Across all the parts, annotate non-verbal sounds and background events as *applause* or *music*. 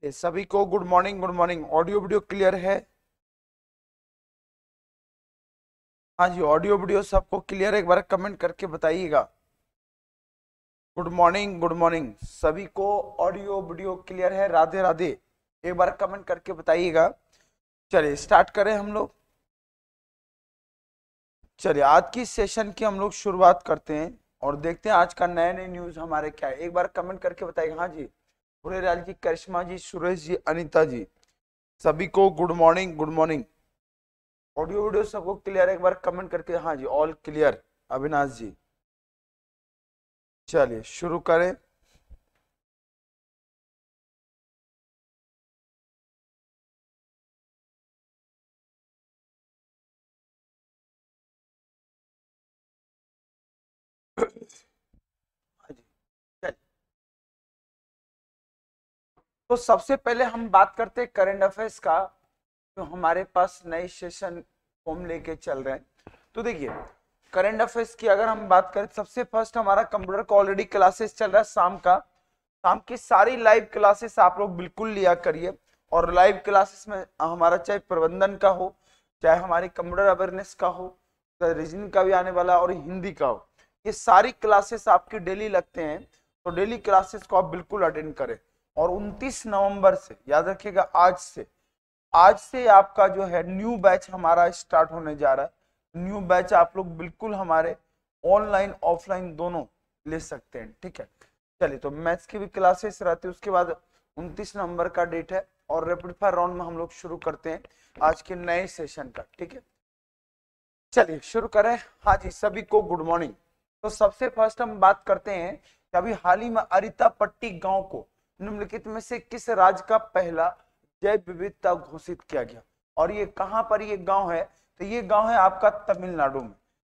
चलिए सभी को good morning good morning audio video clear है हाँ जी ऑडियो वीडियो सबको क्लियर है एक बार कमेंट करके बताइएगा गुड मॉर्निंग गुड मॉर्निंग सभी को ऑडियो वीडियो क्लियर है राधे राधे एक बार कमेंट करके बताइएगा चलिए स्टार्ट करें हम लोग चलिए आज की सेशन की हम लोग शुरुआत करते हैं और देखते हैं आज का नया नया न्यूज हमारे क्या है एक बार कमेंट करके बताइएगा हाँ जी पूरे जी करिश्मा जी सुरेश जी अनिता जी सभी को good morning good morning audio video सबको क्लियर एक बार कमेंट करके हाँ जी ऑल क्लियर अविनाश जी चलिए शुरू करें तो सबसे पहले हम बात करते हैं करेंट अफेयर्स का जो तो हमारे पास नए सेशन फॉर्म लेके चल रहे हैं तो देखिए करंट अफेयर्स की अगर हम बात करें सबसे फर्स्ट हमारा कंप्यूटर का ऑलरेडी क्लासेस चल रहा है शाम का शाम की सारी लाइव क्लासेस आप लोग बिल्कुल लिया करिए और लाइव क्लासेस में हमारा चाहे प्रबंधन का हो चाहे हमारी कंप्यूटर अवेयरनेस का हो चाहे रीजनिंग का भी आने वाला और हिंदी का हो ये सारी क्लासेस आपके डेली लगते हैं तो डेली क्लासेस को आप बिल्कुल अटेंड करें और 29 नवंबर से याद रखिएगा आज से आज से आपका जो है न्यू बैच हमारा स्टार्ट होने जा रहा है न्यू बैच आप लोग बिल्कुल हमारे ऑनलाइन ऑफलाइन दोनों ले सकते हैं ठीक है चलिए तो मैथ्स की भी क्लासेस रहती है उसके बाद 29 नवंबर का डेट है और रेपिड फायर राउंड में हम लोग शुरू करते हैं आज के नए सेशन का ठीक है चलिए शुरू करें हाँ जी सभी को गुड मॉर्निंग तो सबसे फर्स्ट हम बात करते हैं कि अभी हाल ही में अरिता पट्टी गांव को निम्नलिखित में से किस राज्य का पहला जैव विविधता घोषित किया गया और ये कहाँ पर ये गांव है तो ये गांव है आपका तमिलनाडु में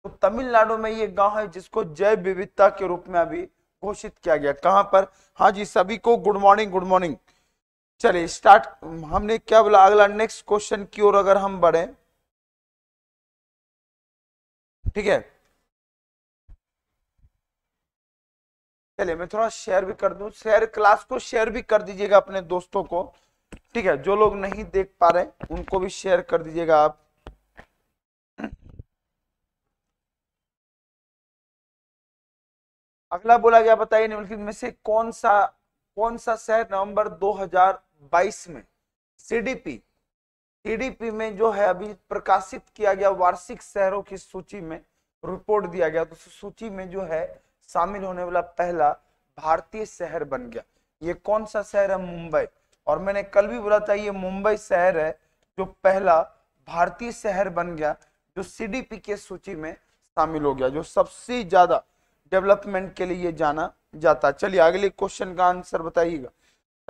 तो तमिलनाडु में ये गांव है जिसको जैव विविधता के रूप में अभी घोषित किया गया कहाँ पर हाँ जी सभी को गुड मॉर्निंग गुड मॉर्निंग चलिए स्टार्ट हमने क्या बोला अगला नेक्स्ट क्वेश्चन की ओर अगर हम बढ़े ठीक है चलिए मैं थोड़ा शेयर भी कर दूं शेयर क्लास को शेयर भी कर दीजिएगा अपने दोस्तों को ठीक है जो लोग नहीं देख पा रहे उनको भी शेयर कर दीजिएगा आप अगला बोला गया बताइए निम्नलिखित में से कौन सा कौन सा शहर नवंबर 2022 में सीडीपी सीडीपी में जो है अभी प्रकाशित किया गया वार्षिक शहरों की सूची में रिपोर्ट दिया गया तो सूची में जो है शामिल होने वाला पहला भारतीय शहर बन गया ये कौन सा शहर है मुंबई और मैंने कल भी बोला था ये मुंबई शहर है जो पहला भारतीय शहर बन गया जो सी के सूची में शामिल हो गया जो सबसे ज्यादा डेवलपमेंट के लिए जाना जाता चलिए अगले क्वेश्चन का आंसर बताइएगा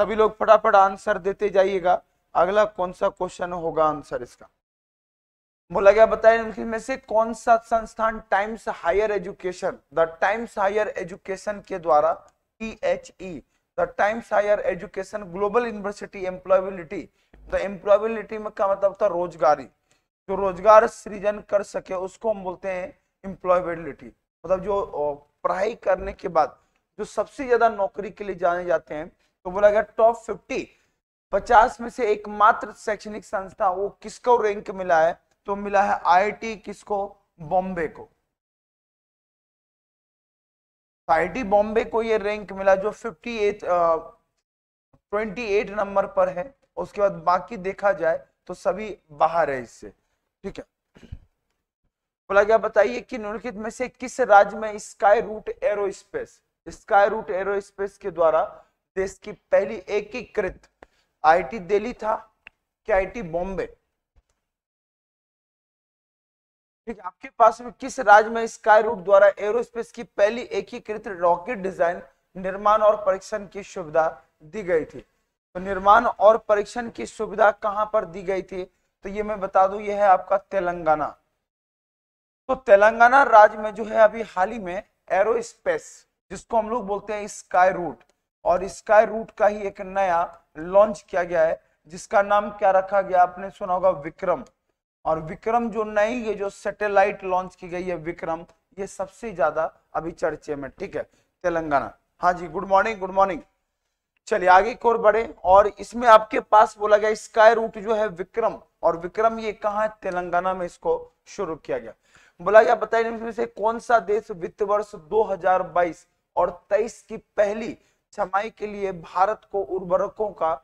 सभी लोग फटाफट आंसर देते जाइएगा अगला कौन सा क्वेश्चन होगा आंसर इसका बोला गया बताया से कौन सा संस्थान Times Higher Education the Times Higher Education के द्वारा T H E the Times Higher Education global university employability the तो एम्प्लॉयबिलिटी में क्या मतलब था रोजगारी जो रोजगार सृजन कर सके उसको हम बोलते हैं एम्प्लॉयबिलिटी मतलब जो पढ़ाई करने के बाद जो सबसे ज्यादा नौकरी के लिए जाने जाते हैं तो बोला गया टॉप फिफ्टी पचास में से एकमात्र शैक्षणिक संस्था वो किसको रैंक मिला है तो मिला है आईआईटी किसको बॉम्बे को आईआईटी तो बॉम्बे को ये रैंक मिला जो fifty eight twenty eight number पर है उसके बाद बाकी देखा जाए तो सभी बाहर है इससे ठीक है बोला गया बताइए कि निम्नलिखित में से किस राज्य में Skyroot Aerospace Skyroot Aerospace के द्वारा देश की पहली एकीकृत आईटी दिल्ली था कि आईटी बॉम्बे ठीक आपके पास में किस राज्य में स्काई रूट द्वारा एरोस्पेस की पहली एकीकृत रॉकेट डिजाइन निर्माण और परीक्षण की सुविधा दी गई थी तो निर्माण और परीक्षण की सुविधा कहां पर दी गई थी तो ये मैं बता दू ये है आपका तेलंगाना तो तेलंगाना राज्य में जो है अभी हाल ही में एरोस्पेस जिसको हम लोग बोलते हैं स्काई रूट और स्काई रूट का ही एक नया लॉन्च किया गया है जिसका नाम क्या रखा गया आपने सुना होगा विक्रम और विक्रम जो नई ये जो सैटेलाइट लॉन्च की गई है विक्रम ये सबसे ज्यादा अभी चर्चे में ठीक है तेलंगाना हाँ जी गुड मॉर्निंग गुड मॉर्निंग चलिए आगे एक और बढ़े और इसमें आपके पास बोला गया स्काई रूट जो है विक्रम और विक्रम ये कहा है तेलंगाना में इसको शुरू किया गया बोला गया बताइए से कौन सा देश वित्त वर्ष 2022 और 23 की पहली छमाई के लिए भारत को उर्वरकों का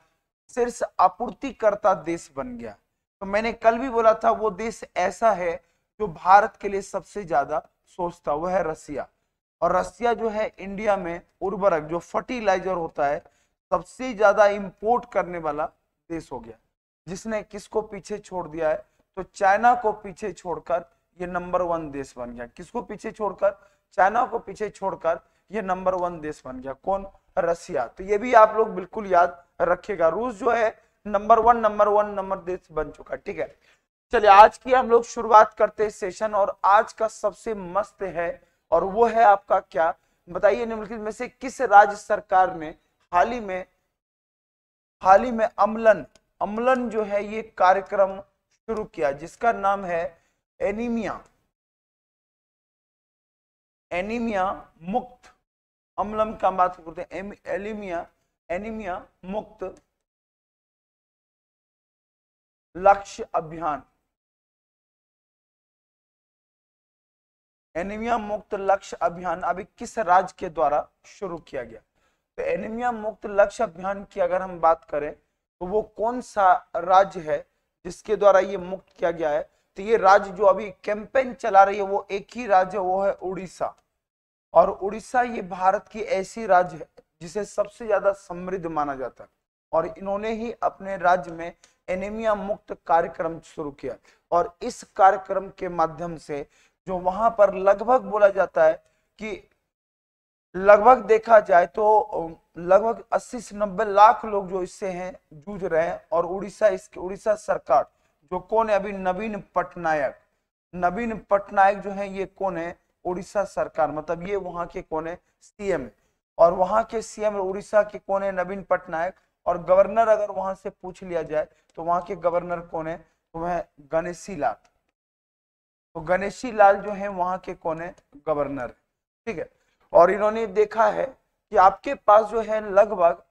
शीर्ष आपूर्तिकर्ता देश बन गया तो मैंने कल भी बोला था वो देश ऐसा है जो भारत के लिए सबसे ज्यादा सोचता वह है रसिया और रसिया जो है इंडिया में उर्वरक जो फर्टिलाइजर होता है सबसे ज्यादा इंपोर्ट करने वाला देश हो गया जिसने किसको पीछे छोड़ दिया है तो चाइना को पीछे छोड़कर ये नंबर वन देश बन गया किसको पीछे छोड़कर चाइना को पीछे छोड़कर ये नंबर वन देश बन गया कौन रसिया तो ये भी आप लोग बिल्कुल याद रखिएगा रूस जो है number one number one number देश बन चुका ठीक है चलिए आज की हम लोग शुरुआत करते हैं सेशन और आज का सबसे मस्त है और वो है आपका क्या बताइए निम्नलिखित में से किस राज्य सरकार ने हाल ही में हाल ही में अमलन अमलन जो है ये कार्यक्रम शुरू किया जिसका नाम है एनीमिया एनीमिया मुक्त अम्लम का बात करते हैं एनीमिया एनीमिया मुक्त लक्ष्य अभियान एनीमिया मुक्त लक्ष्य अभियान अभी किस राज्य के द्वारा शुरू किया गया तो एनीमिया मुक्त लक्ष्य अभियान की अगर हम बात करें तो वो कौन सा राज्य है जिसके द्वारा ये मुक्त किया गया है तो ये राज्य जो अभी कैंपेन चला रही है वो एक ही राज्य वो है उड़ीसा और उड़ीसा ये भारत की ऐसी राज्य है जिसे सबसे ज्यादा समृद्ध माना जाता है और इन्होंने ही अपने राज्य में एनेमिया मुक्त कार्यक्रम शुरू किया और इस कार्यक्रम के माध्यम से जो वहां पर लगभग बोला जाता है कि लगभग देखा जाए तो लगभग 80 से 90 लाख लोग जो इससे हैं जूझ रहे हैं और उड़ीसा इसके उड़ीसा सरकार जो कौन है अभी नवीन पटनायक नवीन पटनायक जो है ये कौन है उड़ीसा सरकार मतलब ये वहाँ के कौन है सीएम और वहां के सीएम उड़ीसा के कौन है नवीन पटनायक और गवर्नर अगर वहां से पूछ लिया जाए तो वहां के गवर्नर कौन है तो वह गणेशी लाल तो गणेशी लाल जो है वहां के कौन है गवर्नर ठीक है और इन्होंने देखा है कि आपके पास जो है लगभग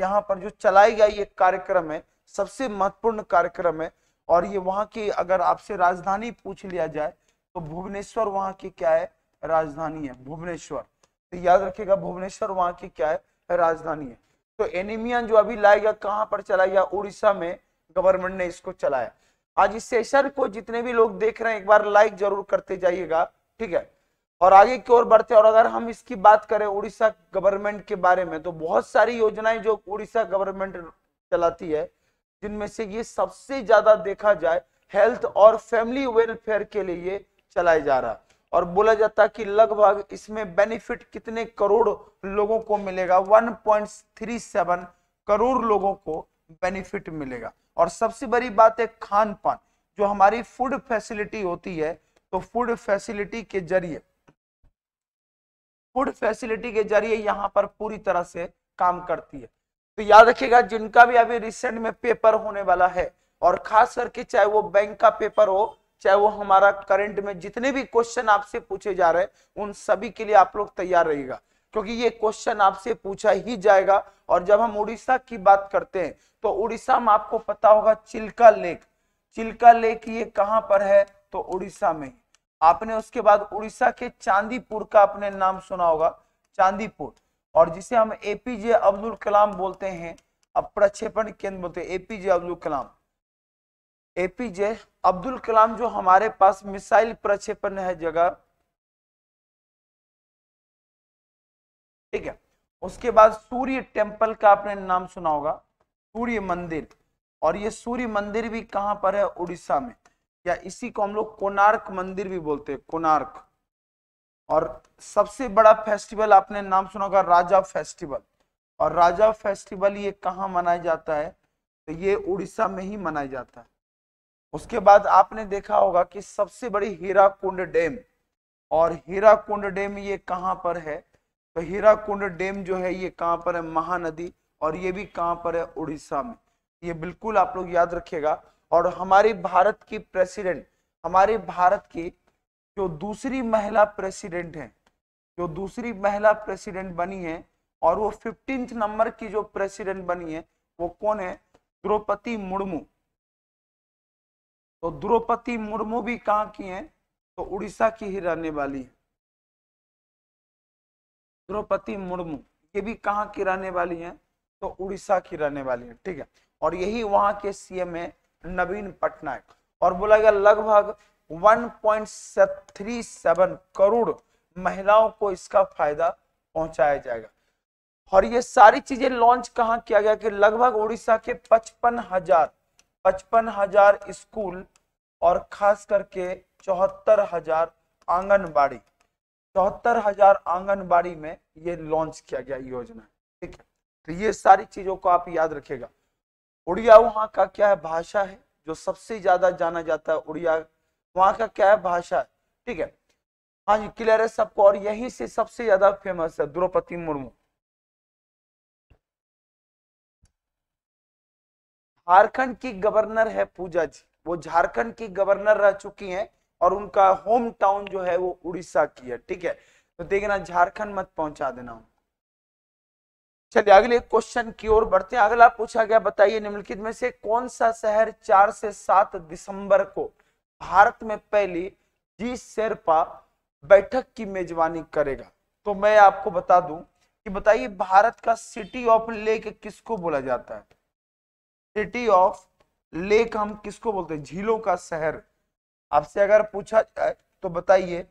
यहाँ पर जो चलाई गई एक कार्यक्रम है सबसे महत्वपूर्ण कार्यक्रम है और ये वहां की अगर आपसे राजधानी पूछ लिया जाए तो भुवनेश्वर वहाँ की क्या है राजधानी है भुवनेश्वर तो याद रखिएगा भुवनेश्वर वहाँ की क्या है राजधानी है तो एनिमिया जो अभी लाया गया कहाँ पर चला गया उड़ीसा में गवर्नमेंट ने इसको चलाया आज इस सेशन को जितने भी लोग देख रहे हैं एक बार लाइक जरूर करते जाइएगा ठीक है और आगे की ओर बढ़ते और अगर हम इसकी बात करें उड़ीसा गवर्नमेंट के बारे में तो बहुत सारी योजनाएं जो उड़ीसा गवर्नमेंट चलाती है जिनमें से ये सबसे ज्यादा देखा जाए हेल्थ और फैमिली वेलफेयर के लिए चलाया जा रहा और बोला जाता कि लगभग इसमें बेनिफिट कितने करोड़ लोगों को मिलेगा 1.37 करोड़ लोगों को बेनिफिट मिलेगा और सबसे बड़ी बात है खान पान जो हमारी फूड फैसिलिटी होती है तो फूड फैसिलिटी के जरिए फूड फैसिलिटी के जरिए यहाँ पर पूरी तरह से काम करती है तो याद रखिएगा जिनका भी अभी रिसेंट में पेपर होने वाला है और खास करके चाहे वो बैंक का पेपर हो चाहे वो हमारा करंट में जितने भी क्वेश्चन आपसे पूछे जा रहे हैं उन सभी के लिए आप लोग तैयार रहेगा क्योंकि ये क्वेश्चन आपसे पूछा ही जाएगा और जब हम उड़ीसा की बात करते हैं तो उड़ीसा में आपको पता होगा चिल्का लेक चिल्का लेक ये कहाँ पर है तो उड़ीसा में आपने उसके बाद उड़ीसा के चांदीपुर का अपने नाम सुना होगा चांदीपुर और जिसे हम एपीजे अब्दुल कलाम बोलते हैं अब प्रक्षेपण केंद्र बोलते हैं एपीजे अब्दुल कलाम एपीजे अब्दुल कलाम जो हमारे पास मिसाइल प्रक्षेपण है जगह ठीक है उसके बाद सूर्य टेम्पल का आपने नाम सुना होगा सूर्य मंदिर और ये सूर्य मंदिर भी कहाँ पर है उड़ीसा में या इसी को हम लोग कोनार्क मंदिर भी बोलते हैं कोनार्क और सबसे बड़ा फेस्टिवल आपने नाम सुना होगा राजा फेस्टिवल और राजा फेस्टिवल ये कहाँ मनाया जाता है तो ये उड़ीसा में ही मनाया जाता है उसके बाद आपने देखा होगा कि सबसे बड़ी हीरा कुंड डैम और हीरा कुंड डैम ये कहाँ पर है तो हीरा कुंड डैम जो है ये कहाँ पर है महानदी और ये भी कहाँ पर है उड़ीसा में ये बिल्कुल आप लोग याद रखिएगा और हमारी भारत की प्रेसिडेंट हमारे भारत की जो दूसरी महिला प्रेसिडेंट है जो दूसरी महिला प्रेसिडेंट बनी है और वो फिफ्टींथ नंबर की जो प्रेसिडेंट बनी है वो कौन है द्रौपदी मुर्मू तो द्रौपदी मुर्मू भी कहाँ की हैं तो उड़ीसा की ही रहने वाली है द्रौपदी मुर्मू ये भी कहाँ की रहने वाली हैं तो उड़ीसा की रहने वाली है ठीक है और यही वहां के सीएम है नवीन पटनायक और बोला गया लगभग 1.37 करोड़ महिलाओं को इसका फायदा पहुंचाया जाएगा और ये सारी चीजें लॉन्च कहाँ किया गया कि लगभग उड़ीसा के पचपन हजार पचपन हजार स्कूल और खास करके चौहत्तर हजार आंगनबाड़ी चौहत्तर हजार आंगनबाड़ी में ये लॉन्च किया गया योजना ठीक है तो ये सारी चीजों को आप याद रखेगा उड़िया वहाँ का क्या है भाषा है जो सबसे ज्यादा जाना जाता है उड़िया वहां का क्या है भाषा है ठीक है हाँ जी क्लियर है सबको और यहीं से सबसे ज्यादा फेमस है द्रौपदी मुर्मू झारखंड की गवर्नर है पूजा जी वो झारखंड की गवर्नर रह चुकी हैं और उनका होम टाउन जो है वो उड़ीसा की है ठीक है तो देखना झारखंड मत पहुंचा देना चलिए अगले क्वेश्चन की ओर बढ़ते हैं अगला पूछा गया बताइए निम्नलिखित में से कौन सा शहर चार से सात दिसंबर को भारत में पहली जी शेरपा बैठक की मेजबानी करेगा तो मैं आपको बता दूं कि बताइए भारत का सिटी ऑफ लेक किसको बोला जाता है सिटी ऑफ लेक हम किसको बोलते हैं झीलों का शहर आपसे अगर पूछा जाए तो बताइए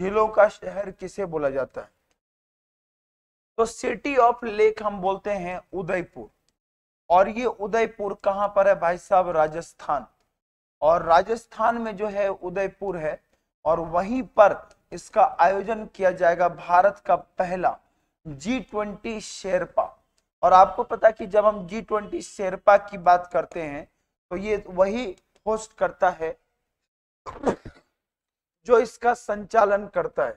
झीलों का शहर किसे बोला जाता है तो सिटी ऑफ लेक हम बोलते हैं उदयपुर और ये उदयपुर कहाँ पर है भाई साहब राजस्थान और राजस्थान में जो है उदयपुर है और वहीं पर इसका आयोजन किया जाएगा भारत का पहला जी ट्वेंटी शेरपा और आपको पता कि जब हम जी ट्वेंटी शेरपा की बात करते हैं तो ये वही होस्ट करता है जो इसका संचालन करता है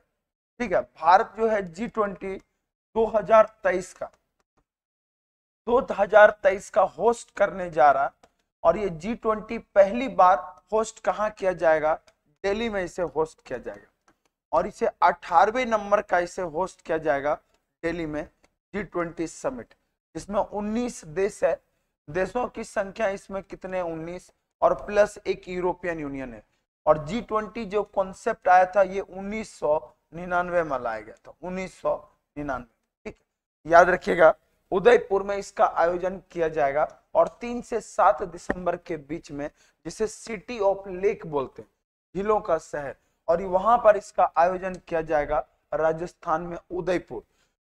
ठीक है भारत जो है जी ट्वेंटी दो हजार तेईस का दो हजार तेईस का होस्ट करने जा रहा और ये जी ट्वेंटी पहली बार होस्ट कहाँ किया जाएगा दिल्ली में इसे होस्ट किया जाएगा और इसे 18वें नंबर का इसे होस्ट किया जाएगा दिल्ली में जी ट्वेंटी समिट इसमें 19 देश है देशों की संख्या इसमें कितने 19 और प्लस एक यूरोपियन यूनियन है और जी ट्वेंटी जो कॉन्सेप्ट आया था ये उन्नीस सौ निन्यानवे में लाया गया था उन्नीस सौ निन्यानवे ठीक याद रखिएगा उदयपुर में इसका आयोजन किया जाएगा और तीन से सात दिसंबर के बीच में जिसे सिटी ऑफ लेक बोलते हैं हिलों का शहर और वहां पर इसका आयोजन किया जाएगा राजस्थान में उदयपुर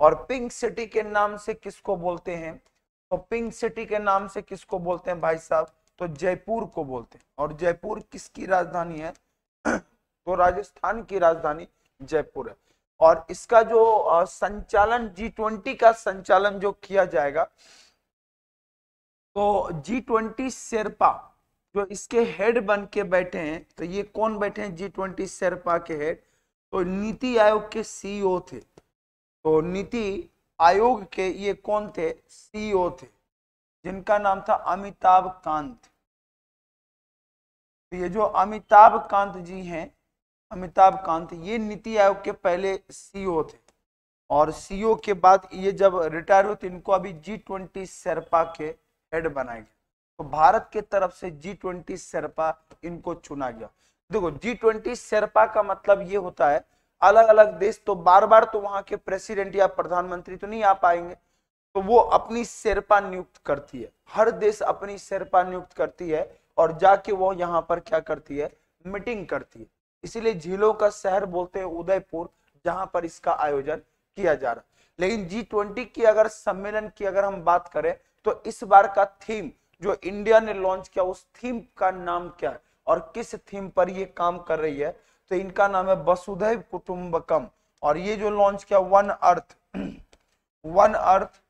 और पिंक सिटी के नाम से किसको बोलते हैं तो पिंक सिटी के नाम से किसको बोलते हैं भाई साहब तो जयपुर को बोलते हैं और जयपुर किसकी राजधानी है *clears throat* तो राजस्थान की राजधानी जयपुर है और इसका जो संचालन जी ट्वेंटी का संचालन जो किया जाएगा तो जी ट्वेंटी शेरपा जो इसके हेड बन के बैठे हैं तो ये कौन बैठे हैं जी ट्वेंटी शेरपा के हेड तो नीति आयोग के सीईओ e थे तो नीति आयोग के ये कौन थे सीईओ e थे जिनका नाम था अमिताभ कांत तो ये जो अमिताभ कांत जी हैं अमिताभ कांत ये नीति आयोग के पहले सीईओ e थे और सीईओ e के बाद ये जब रिटायर हुए तो इनको अभी जी ट्वेंटी सरपा के हेड बनाए गए तो भारत के तरफ से जी ट्वेंटी सरपा इनको चुना गया देखो जी ट्वेंटी सरपा का मतलब ये होता है अलग अलग देश तो बार बार तो वहां के प्रेसिडेंट या प्रधानमंत्री तो नहीं आ पाएंगे तो वो अपनी शेरपा नियुक्त करती है हर देश अपनी शेरपा नियुक्त करती है और जाके वो यहाँ पर क्या करती है मीटिंग करती है इसीलिए झीलों का शहर बोलते हैं उदयपुर जहां पर इसका आयोजन किया जा रहा लेकिन जी ट्वेंटी की अगर सम्मेलन की अगर हम बात करें तो इस बार का थीम जो इंडिया ने लॉन्च किया उस थीम का नाम क्या है और किस थीम पर ये काम कर रही है तो इनका नाम है वसुधैव कुटुम्बकम और ये जो लॉन्च किया one earth one earth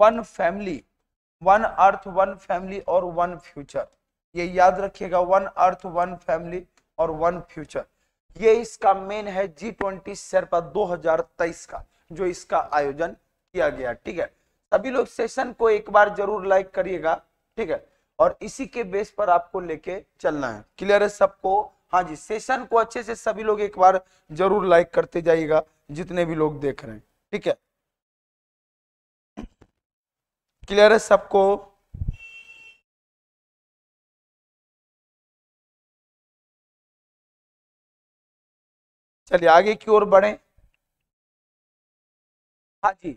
one family one earth one family और वन फ्यूचर ये याद रखिएगा वन अर्थ वन फैमिली और वन फ्यूचर ये इसका मेन है जी ट्वेंटी शेरपा दो का जो इसका आयोजन किया गया ठीक है सभी लोग सेशन को एक बार जरूर लाइक करिएगा ठीक है और इसी के बेस पर आपको लेके चलना है क्लियर है सबको हाँ जी सेशन को अच्छे से सभी लोग एक बार जरूर लाइक करते जाइएगा जितने भी लोग देख रहे हैं ठीक है क्लियर है सबको चलिए आगे की ओर बढ़े हाँ जी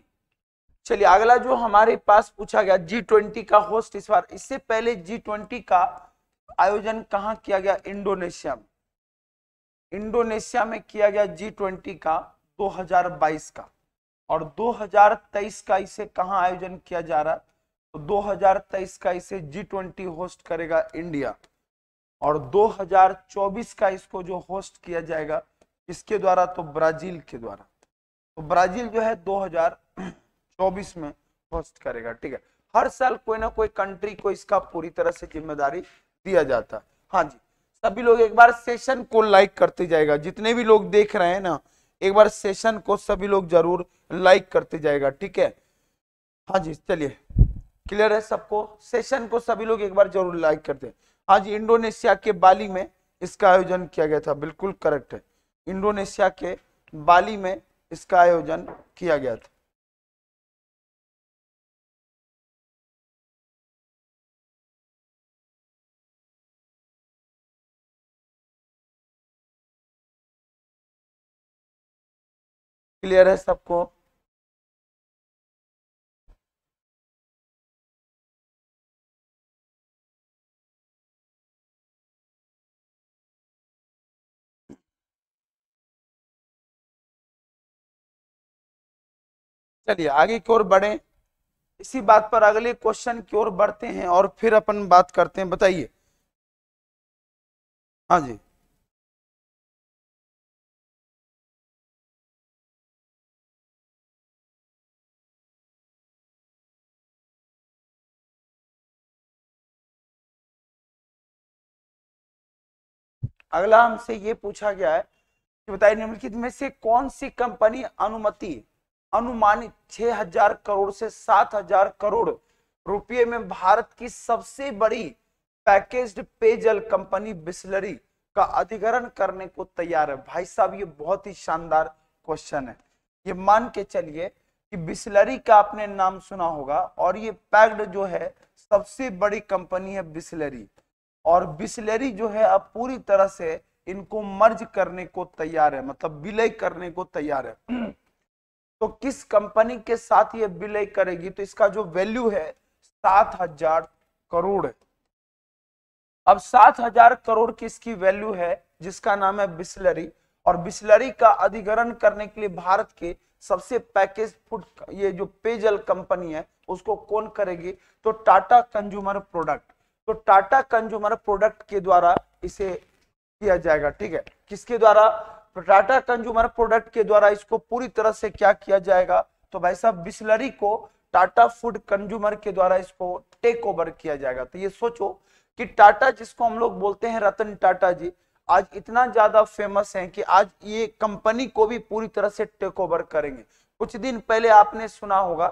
चलिए अगला जो हमारे पास पूछा गया जी ट्वेंटी का होस्ट इस बार इससे पहले जी ट्वेंटी का आयोजन कहाँ किया गया इंडोनेशिया में इंडोनेशिया में किया गया जी ट्वेंटी का 2022 का और 2023 का इसे कहाँ आयोजन किया जा रहा है तो 2023 का इसे जी ट्वेंटी होस्ट करेगा इंडिया और 2024 का इसको जो होस्ट किया जाएगा इसके द्वारा तो ब्राजील के द्वारा तो ब्राजील जो है 2024 में होस्ट करेगा ठीक है हर साल कोई ना कोई कंट्री को इसका पूरी तरह से जिम्मेदारी दिया जाता हाँ जी सभी लोग एक बार सेशन को लाइक करते जाएगा जितने भी लोग देख रहे हैं ना एक बार सेशन को सभी लोग जरूर लाइक करते जाएगा ठीक है हाँ जी चलिए क्लियर है सबको सेशन को सभी लोग एक बार जरूर लाइक करते हैं हाँ जी इंडोनेशिया के बाली में इसका आयोजन किया गया था बिल्कुल करेक्ट है इंडोनेशिया के बाली में इसका आयोजन किया गया था क्लियर है सबको चलिए आगे की ओर बढ़े इसी बात पर अगले क्वेश्चन की ओर बढ़ते हैं और फिर अपन बात करते हैं बताइए हाँ जी अगला हमसे ये पूछा गया है कि बताइए निम्नलिखित में से कौन सी कंपनी अनुमति अनुमानित 6000 करोड़ से 7000 करोड़ रुपये में भारत की सबसे बड़ी पैकेज्ड पेयजल कंपनी बिस्लरी का अधिग्रहण करने को तैयार है भाई साहब ये बहुत ही शानदार क्वेश्चन है ये मान के चलिए कि बिस्लरी का आपने नाम सुना होगा और ये पैक्ड जो है सबसे बड़ी कंपनी है बिस्लरी और बिस्लरी जो है अब पूरी तरह से इनको मर्ज करने को तैयार है मतलब विलय करने को तैयार है *clears throat* तो किस कंपनी के साथ ये विलय करेगी तो इसका जो वैल्यू है सात हजार करोड़ है अब सात हजार करोड़ की इसकी वैल्यू है जिसका नाम है बिस्लरी और बिस्लरी का अधिग्रहण करने के लिए भारत के सबसे पैकेज फूड ये जो पेयजल कंपनी है उसको कौन करेगी तो टाटा कंज्यूमर प्रोडक्ट तो टाटा कंज्यूमर प्रोडक्ट के द्वारा इसे किया जाएगा ठीक है किसके द्वारा तो टाटा कंज्यूमर प्रोडक्ट के द्वारा इसको पूरी तरह से क्या किया जाएगा तो भाई साहब बिस्लरी को टाटा फूड कंज्यूमर के द्वारा इसको टेक ओवर किया जाएगा तो ये सोचो कि टाटा जिसको हम लोग बोलते हैं रतन टाटा जी आज इतना ज्यादा फेमस है कि आज ये कंपनी को भी पूरी तरह से टेक ओवर करेंगे कुछ दिन पहले आपने सुना होगा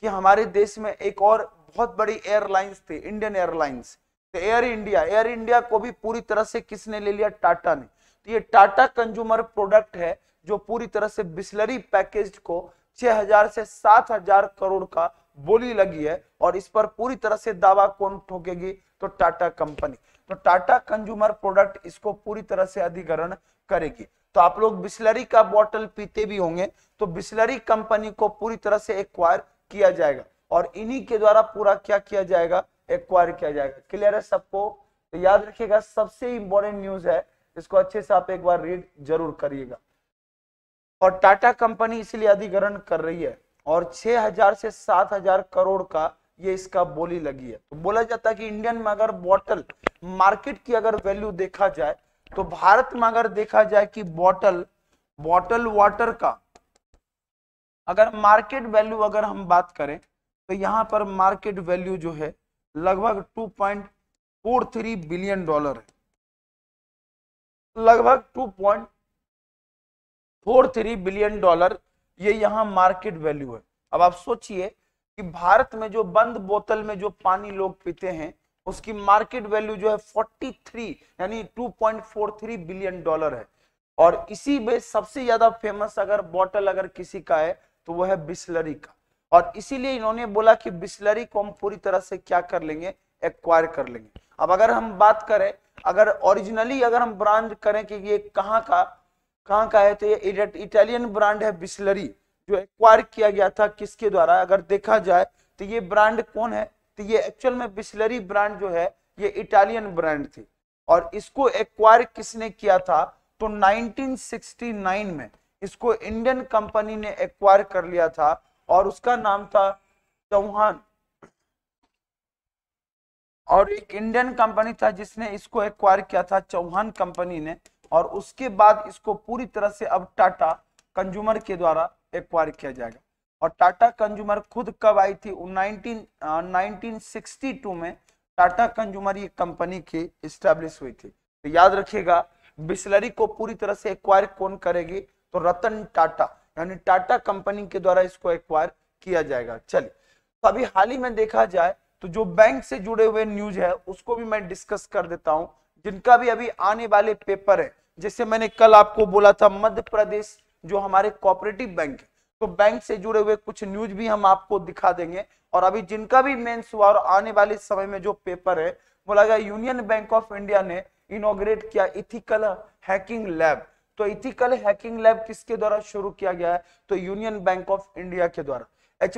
कि हमारे देश में एक और बहुत बड़ी एयरलाइंस थी इंडियन एयरलाइंस तो एयर इंडिया एयर इंडिया को भी पूरी तरह से किसने ले लिया टाटा ने तो ये टाटा कंज्यूमर प्रोडक्ट है जो पूरी तरह से बिस्लरी पैकेज को 6000 से 7000 करोड़ का बोली लगी है और इस पर पूरी तरह से दावा कौन ठोकेगी तो टाटा कंपनी तो टाटा कंज्यूमर प्रोडक्ट इसको पूरी तरह से अधिग्रहण करेगी तो आप लोग बिस्लरी का बॉटल पीते भी होंगे तो बिस्लरी कंपनी को पूरी तरह से एक्वायर किया जाएगा और इन्हीं के द्वारा पूरा क्या किया जाएगा एक्वायर किया जाएगा क्लियर है सबको तो याद रखिएगा सबसे इंपॉर्टेंट न्यूज है इसको अच्छे से आप एक बार रीड जरूर करिएगा और टाटा कंपनी इसलिए अधिग्रहण कर रही है और 6000 से 7000 करोड़ का ये इसका बोली लगी है तो बोला जाता है कि इंडियन में अगर बॉटल मार्केट की अगर वैल्यू देखा जाए तो भारत में अगर देखा जाए कि बॉटल बॉटल वाटर का अगर मार्केट वैल्यू अगर हम बात करें तो यहाँ पर मार्केट वैल्यू जो है लगभग 2.43 बिलियन डॉलर है लगभग 2.43 बिलियन डॉलर ये यहाँ मार्केट वैल्यू है अब आप सोचिए कि भारत में जो बंद बोतल में जो पानी लोग पीते हैं उसकी मार्केट वैल्यू जो है 43 यानी 2.43 बिलियन डॉलर है और इसी में सबसे ज्यादा फेमस अगर बोतल अगर किसी का है तो वह है बिस्लरी का और इसीलिए इन्होंने बोला कि बिस्लरी को हम पूरी तरह से क्या कर लेंगे एक्वायर कर लेंगे अब अगर हम बात करें अगर ओरिजिनली अगर हम ब्रांड करें कि ये कहाँ का कहाँ का है तो ये इटालियन ब्रांड है बिस्लरी जो एक्वायर किया गया था किसके द्वारा अगर देखा जाए तो ये ब्रांड कौन है तो ये एक्चुअल में बिस्लरी ब्रांड जो है ये इटालियन ब्रांड थी और इसको एक्वायर किसने किया था तो 1969 में इसको इंडियन कंपनी ने एक्वायर कर लिया था और उसका नाम था चौहान और एक इंडियन कंपनी था जिसने इसको एक्वायर किया था चौहान कंपनी ने और उसके बाद इसको पूरी तरह से अब टाटा कंज्यूमर के द्वारा एक्वायर किया जाएगा और टाटा कंज्यूमर खुद कब आई थी 19 1962 में टाटा कंज्यूमर ये कंपनी की स्टैब्लिश हुई थी तो याद रखिएगा बिस्लरी को पूरी तरह से एक्वायर कौन करेगी तो रतन टाटा यानी टाटा कंपनी के द्वारा इसको एक्वायर किया जाएगा चलिए तो अभी हाल ही में देखा जाए तो जो बैंक से जुड़े हुए न्यूज है उसको भी मैं डिस्कस कर देता हूं जिनका भी अभी आने वाले पेपर है जैसे मैंने कल आपको बोला था मध्य प्रदेश जो हमारे कोऑपरेटिव बैंक है तो बैंक से जुड़े हुए कुछ न्यूज भी हम आपको दिखा देंगे और अभी जिनका भी मेंस हुआ और आने वाले समय में जो पेपर है बोला गया यूनियन बैंक ऑफ इंडिया ने इनोग्रेट किया इथिकल हैकिंग लैब तो इथिकल हैकिंग लैब किसके द्वारा शुरू किया गया है तो यूनियन बैंक ऑफ इंडिया के द्वारा एच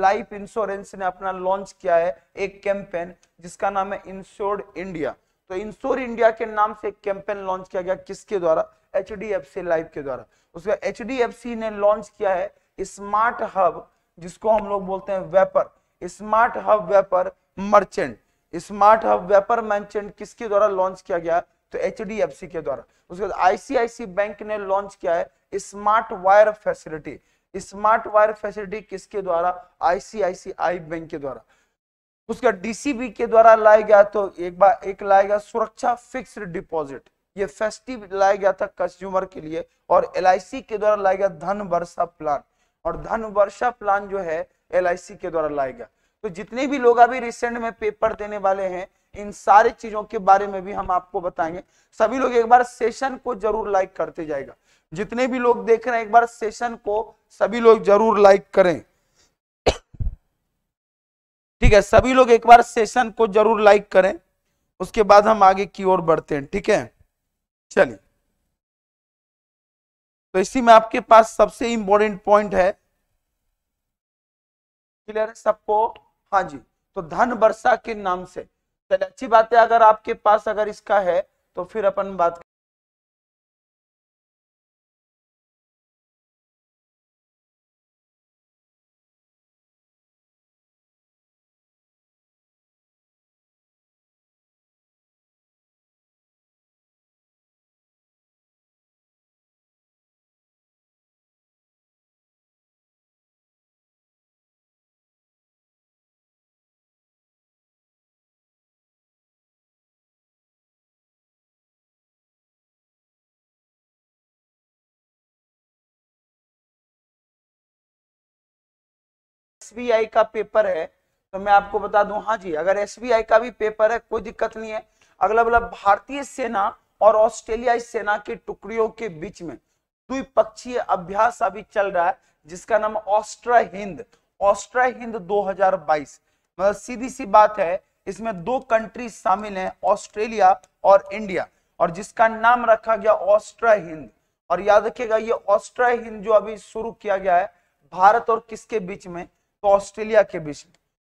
लाइफ इंश्योरेंस ने अपना लॉन्च किया है एक कैंपेन जिसका नाम है इंश्योर्ड इंडिया तो इंश्योर इंडिया के नाम से एक कैंपेन लॉन्च किया गया किसके द्वारा एच लाइफ के द्वारा उसका एच ने लॉन्च किया है स्मार्ट हब जिसको हम लोग बोलते हैं Vyapar Smart Hub Vyapar Merchant Smart Hub Vyapar Merchant किसके द्वारा लॉन्च किया गया तो एच के द्वारा उसके बाद आईसीआईसी बैंक ने लॉन्च किया है Smart Wire facility Smart Wire facility किसके द्वारा आईसीआईसीआई बैंक के द्वारा उसका डीसीबी के द्वारा लाया गया तो एक बार एक लाया गया सुरक्षा फिक्स्ड डिपॉजिट ये फेस्टिव लाया गया था कंज्यूमर के लिए और एल के द्वारा लाया गया धन वर्षा प्लान और धन वर्षा प्लान जो है एल के द्वारा लाया गया तो जितने भी लोग अभी रिसेंट में पेपर देने वाले हैं इन सारी चीजों के बारे में भी हम आपको बताएंगे सभी लोग एक बार सेशन को जरूर लाइक करते जाएगा जितने भी लोग देख रहे हैं एक बार सेशन को सभी लोग जरूर लाइक करें ठीक है सभी लोग एक बार सेशन को जरूर लाइक करें उसके बाद हम आगे की ओर बढ़ते हैं ठीक है चलिए तो इसी में आपके पास सबसे इंपॉर्टेंट पॉइंट है क्लियर है सबको हाँ जी तो धन वर्षा के नाम से चलिए अच्छी बात है अगर आपके पास अगर इसका है तो फिर अपन बात एसबीआई का पेपर है तो मैं आपको बता दूं हाँ जी अगर एसबीआई का भी पेपर है कोई दिक्कत नहीं है अगला बोला भारतीय सेना और ऑस्ट्रेलियाई सेना के टुकड़ियों के बीच में द्विपक्षीय अभ्यास अभी चल रहा है जिसका नाम ऑस्ट्रा हिंद ऑस्ट्रा हिंद दो मतलब सीधी सी बात है इसमें दो कंट्री शामिल है ऑस्ट्रेलिया और इंडिया और जिसका नाम रखा गया ऑस्ट्रा हिंद और याद रखिएगा ये ऑस्ट्रा हिंद जो अभी शुरू किया गया है भारत और किसके बीच में तो ऑस्ट्रेलिया के बीच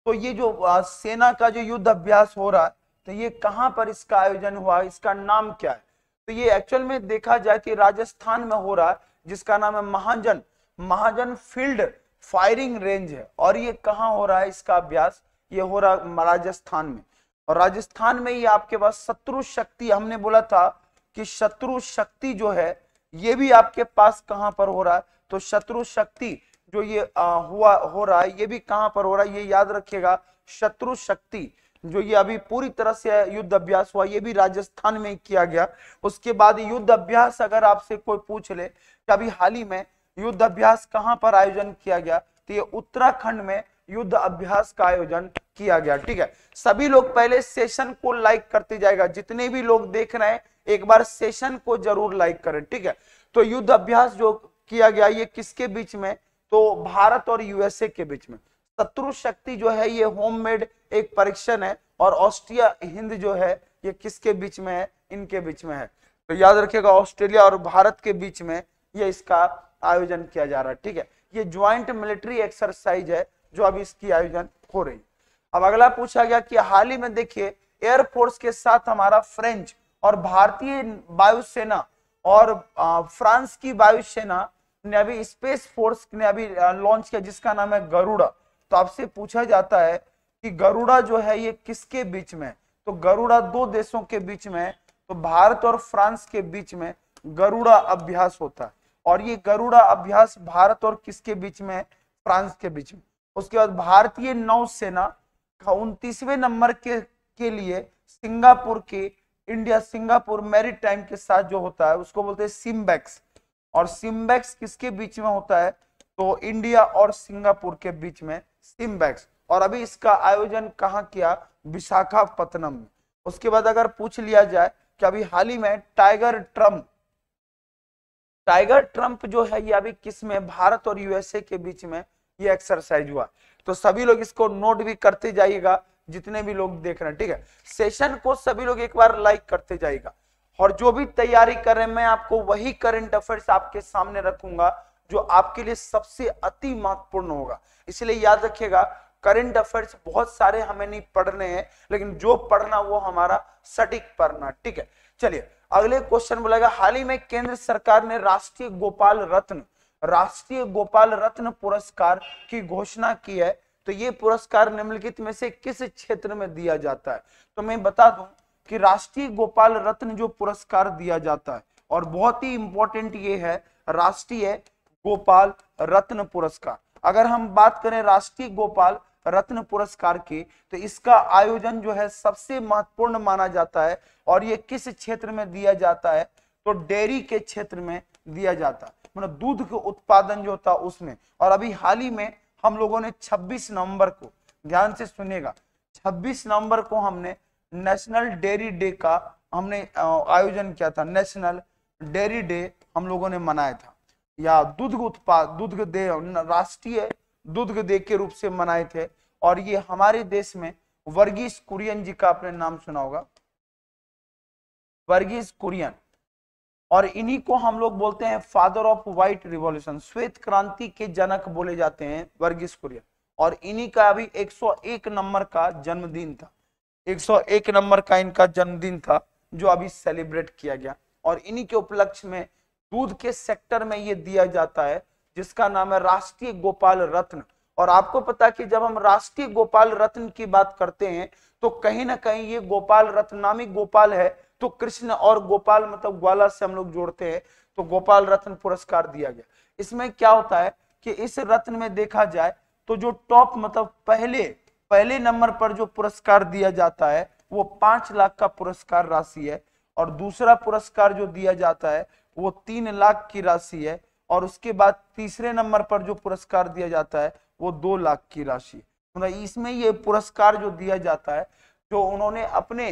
तो ये जो सेना का जो युद्ध अभ्यास हो रहा है तो ये कहां पर इसका आयोजन हुआ इसका नाम क्या है तो ये एक्चुअल में देखा जाए कि राजस्थान में हो रहा है जिसका नाम है Mahajan Mahajan field firing range है और ये कहां हो रहा है इसका अभ्यास ये हो रहा है राजस्थान में और राजस्थान में ही आपके पास शत्रु शक्ति हमने बोला था कि शत्रु शक्ति जो है ये भी आपके पास कहां पर हो रहा है तो शत्रु शक्ति जो ये आ, हुआ हो रहा है ये भी कहाँ पर हो रहा है ये याद रखिएगा शत्रु शक्ति जो ये अभी पूरी तरह से युद्ध अभ्यास हुआ ये भी राजस्थान में किया गया उसके बाद युद्ध अभ्यास अगर आपसे कोई पूछ ले कि अभी हाल ही में युद्ध अभ्यास कहाँ पर आयोजन किया गया तो ये उत्तराखंड में युद्ध अभ्यास का आयोजन किया गया ठीक है सभी लोग पहले सेशन को लाइक करते जाएगा जितने भी लोग देख रहे हैं एक बार सेशन को जरूर लाइक करें ठीक है तो युद्ध अभ्यास जो किया गया ये किसके बीच में तो भारत और यूएसए के बीच में शत्रु शक्ति जो है ये होममेड एक परीक्षण है और ऑस्ट्रिया हिंद जो है ये किसके बीच में है इनके बीच में है तो याद रखिएगा ऑस्ट्रेलिया और भारत के बीच में ये इसका आयोजन किया जा रहा है ठीक है ये ज्वाइंट मिलिट्री एक्सरसाइज है जो अब इसकी आयोजन हो रही है अब अगला पूछा गया कि हाल ही में देखिए एयरफोर्स के साथ हमारा फ्रेंच और भारतीय वायुसेना और फ्रांस की वायुसेना ने अभी स्पेस फोर्स ने अभी लॉन्च किया जिसका नाम है गरुड़ा तो आपसे पूछा जाता है कि गरुड़ा जो है ये किसके बीच में तो गरुड़ा दो देशों के बीच में तो भारत और फ्रांस के बीच में गरुड़ा अभ्यास होता है और ये गरुड़ा अभ्यास भारत और किसके बीच में फ्रांस के बीच में उसके बाद भारतीय नौसेना का उनतीसवें नंबर के के लिए सिंगापुर के इंडिया सिंगापुर मेरी के साथ जो होता है उसको बोलते हैं सिमबैक्स और सिम्बैक्स किसके बीच में होता है तो इंडिया और सिंगापुर के बीच में सिम्बैक्स और अभी इसका आयोजन कहाँ किया विशाखापत्तनम उसके बाद अगर पूछ लिया जाए कि अभी हाल ही में टाइगर ट्रम्प टाइगर ट्रम्प जो है ये अभी किस में भारत और यूएसए के बीच में ये एक्सरसाइज हुआ तो सभी लोग इसको नोट भी करते जाइएगा जितने भी लोग देख रहे हैं ठीक है सेशन को सभी लोग एक बार लाइक करते जाएगा और जो भी तैयारी करें मैं आपको वही करंट अफेयर्स आपके सामने रखूंगा जो आपके लिए सबसे अति महत्वपूर्ण होगा इसलिए याद रखिएगा करंट अफेयर्स बहुत सारे हमें नहीं पढ़ने हैं लेकिन जो पढ़ना वो हमारा सटीक पढ़ना ठीक है चलिए अगले क्वेश्चन बोलेगा हाल ही में केंद्र सरकार ने राष्ट्रीय गोपाल रत्न राष्ट्रीय गोपाल रत्न पुरस्कार की घोषणा की है तो ये पुरस्कार निम्नलिखित में से किस क्षेत्र में दिया जाता है तो मैं बता दूं कि राष्ट्रीय गोपाल रत्न जो पुरस्कार दिया जाता है और बहुत ही इंपॉर्टेंट ये है राष्ट्रीय गोपाल रत्न पुरस्कार अगर हम बात करें राष्ट्रीय गोपाल रत्न पुरस्कार के तो इसका आयोजन जो है सबसे महत्वपूर्ण माना जाता है और ये किस क्षेत्र में दिया जाता है तो डेयरी के क्षेत्र में दिया जाता है मतलब दूध के उत्पादन जो होता है उसमें और अभी हाल ही में हम लोगों ने 26 नवंबर को ध्यान से सुनेगा 26 नवंबर को हमने नेशनल डेयरी डे का हमने आयोजन किया था नेशनल डेयरी डे हम लोगों ने मनाया था या दूध उत्पाद दूध दे राष्ट्रीय दूध दे के रूप से मनाए थे और ये हमारे देश में वर्गीस कुरियन जी का आपने नाम सुना होगा वर्गीस कुरियन और इन्हीं को हम लोग बोलते हैं फादर ऑफ व्हाइट रिवॉल्यूशन श्वेत क्रांति के जनक बोले जाते हैं वर्गीस कुरियन और इन्हीं का अभी 101 नंबर का जन्मदिन था 101 नंबर का इनका जन्मदिन था जो अभी सेलिब्रेट किया गया और इन्हीं के उपलक्ष्य में दूध के सेक्टर में ये दिया जाता है जिसका नाम है राष्ट्रीय गोपाल रत्न और आपको पता कि जब हम राष्ट्रीय गोपाल रत्न की बात करते हैं तो कहीं ना कहीं ये गोपाल रत्न नामी गोपाल है तो कृष्ण और गोपाल मतलब ग्वाला से हम लोग जोड़ते हैं तो गोपाल रत्न पुरस्कार दिया गया इसमें क्या होता है कि इस रत्न में देखा जाए तो जो टॉप मतलब पहले पहले नंबर पर जो पुरस्कार दिया जाता है वो पांच लाख का पुरस्कार राशि है और दूसरा पुरस्कार जो दिया जाता है वो तीन लाख की राशि है और उसके बाद तीसरे नंबर पर जो पुरस्कार दिया जाता है वो दो लाख की राशि मतलब इसमें ये पुरस्कार जो दिया जाता है जो उन्होंने अपने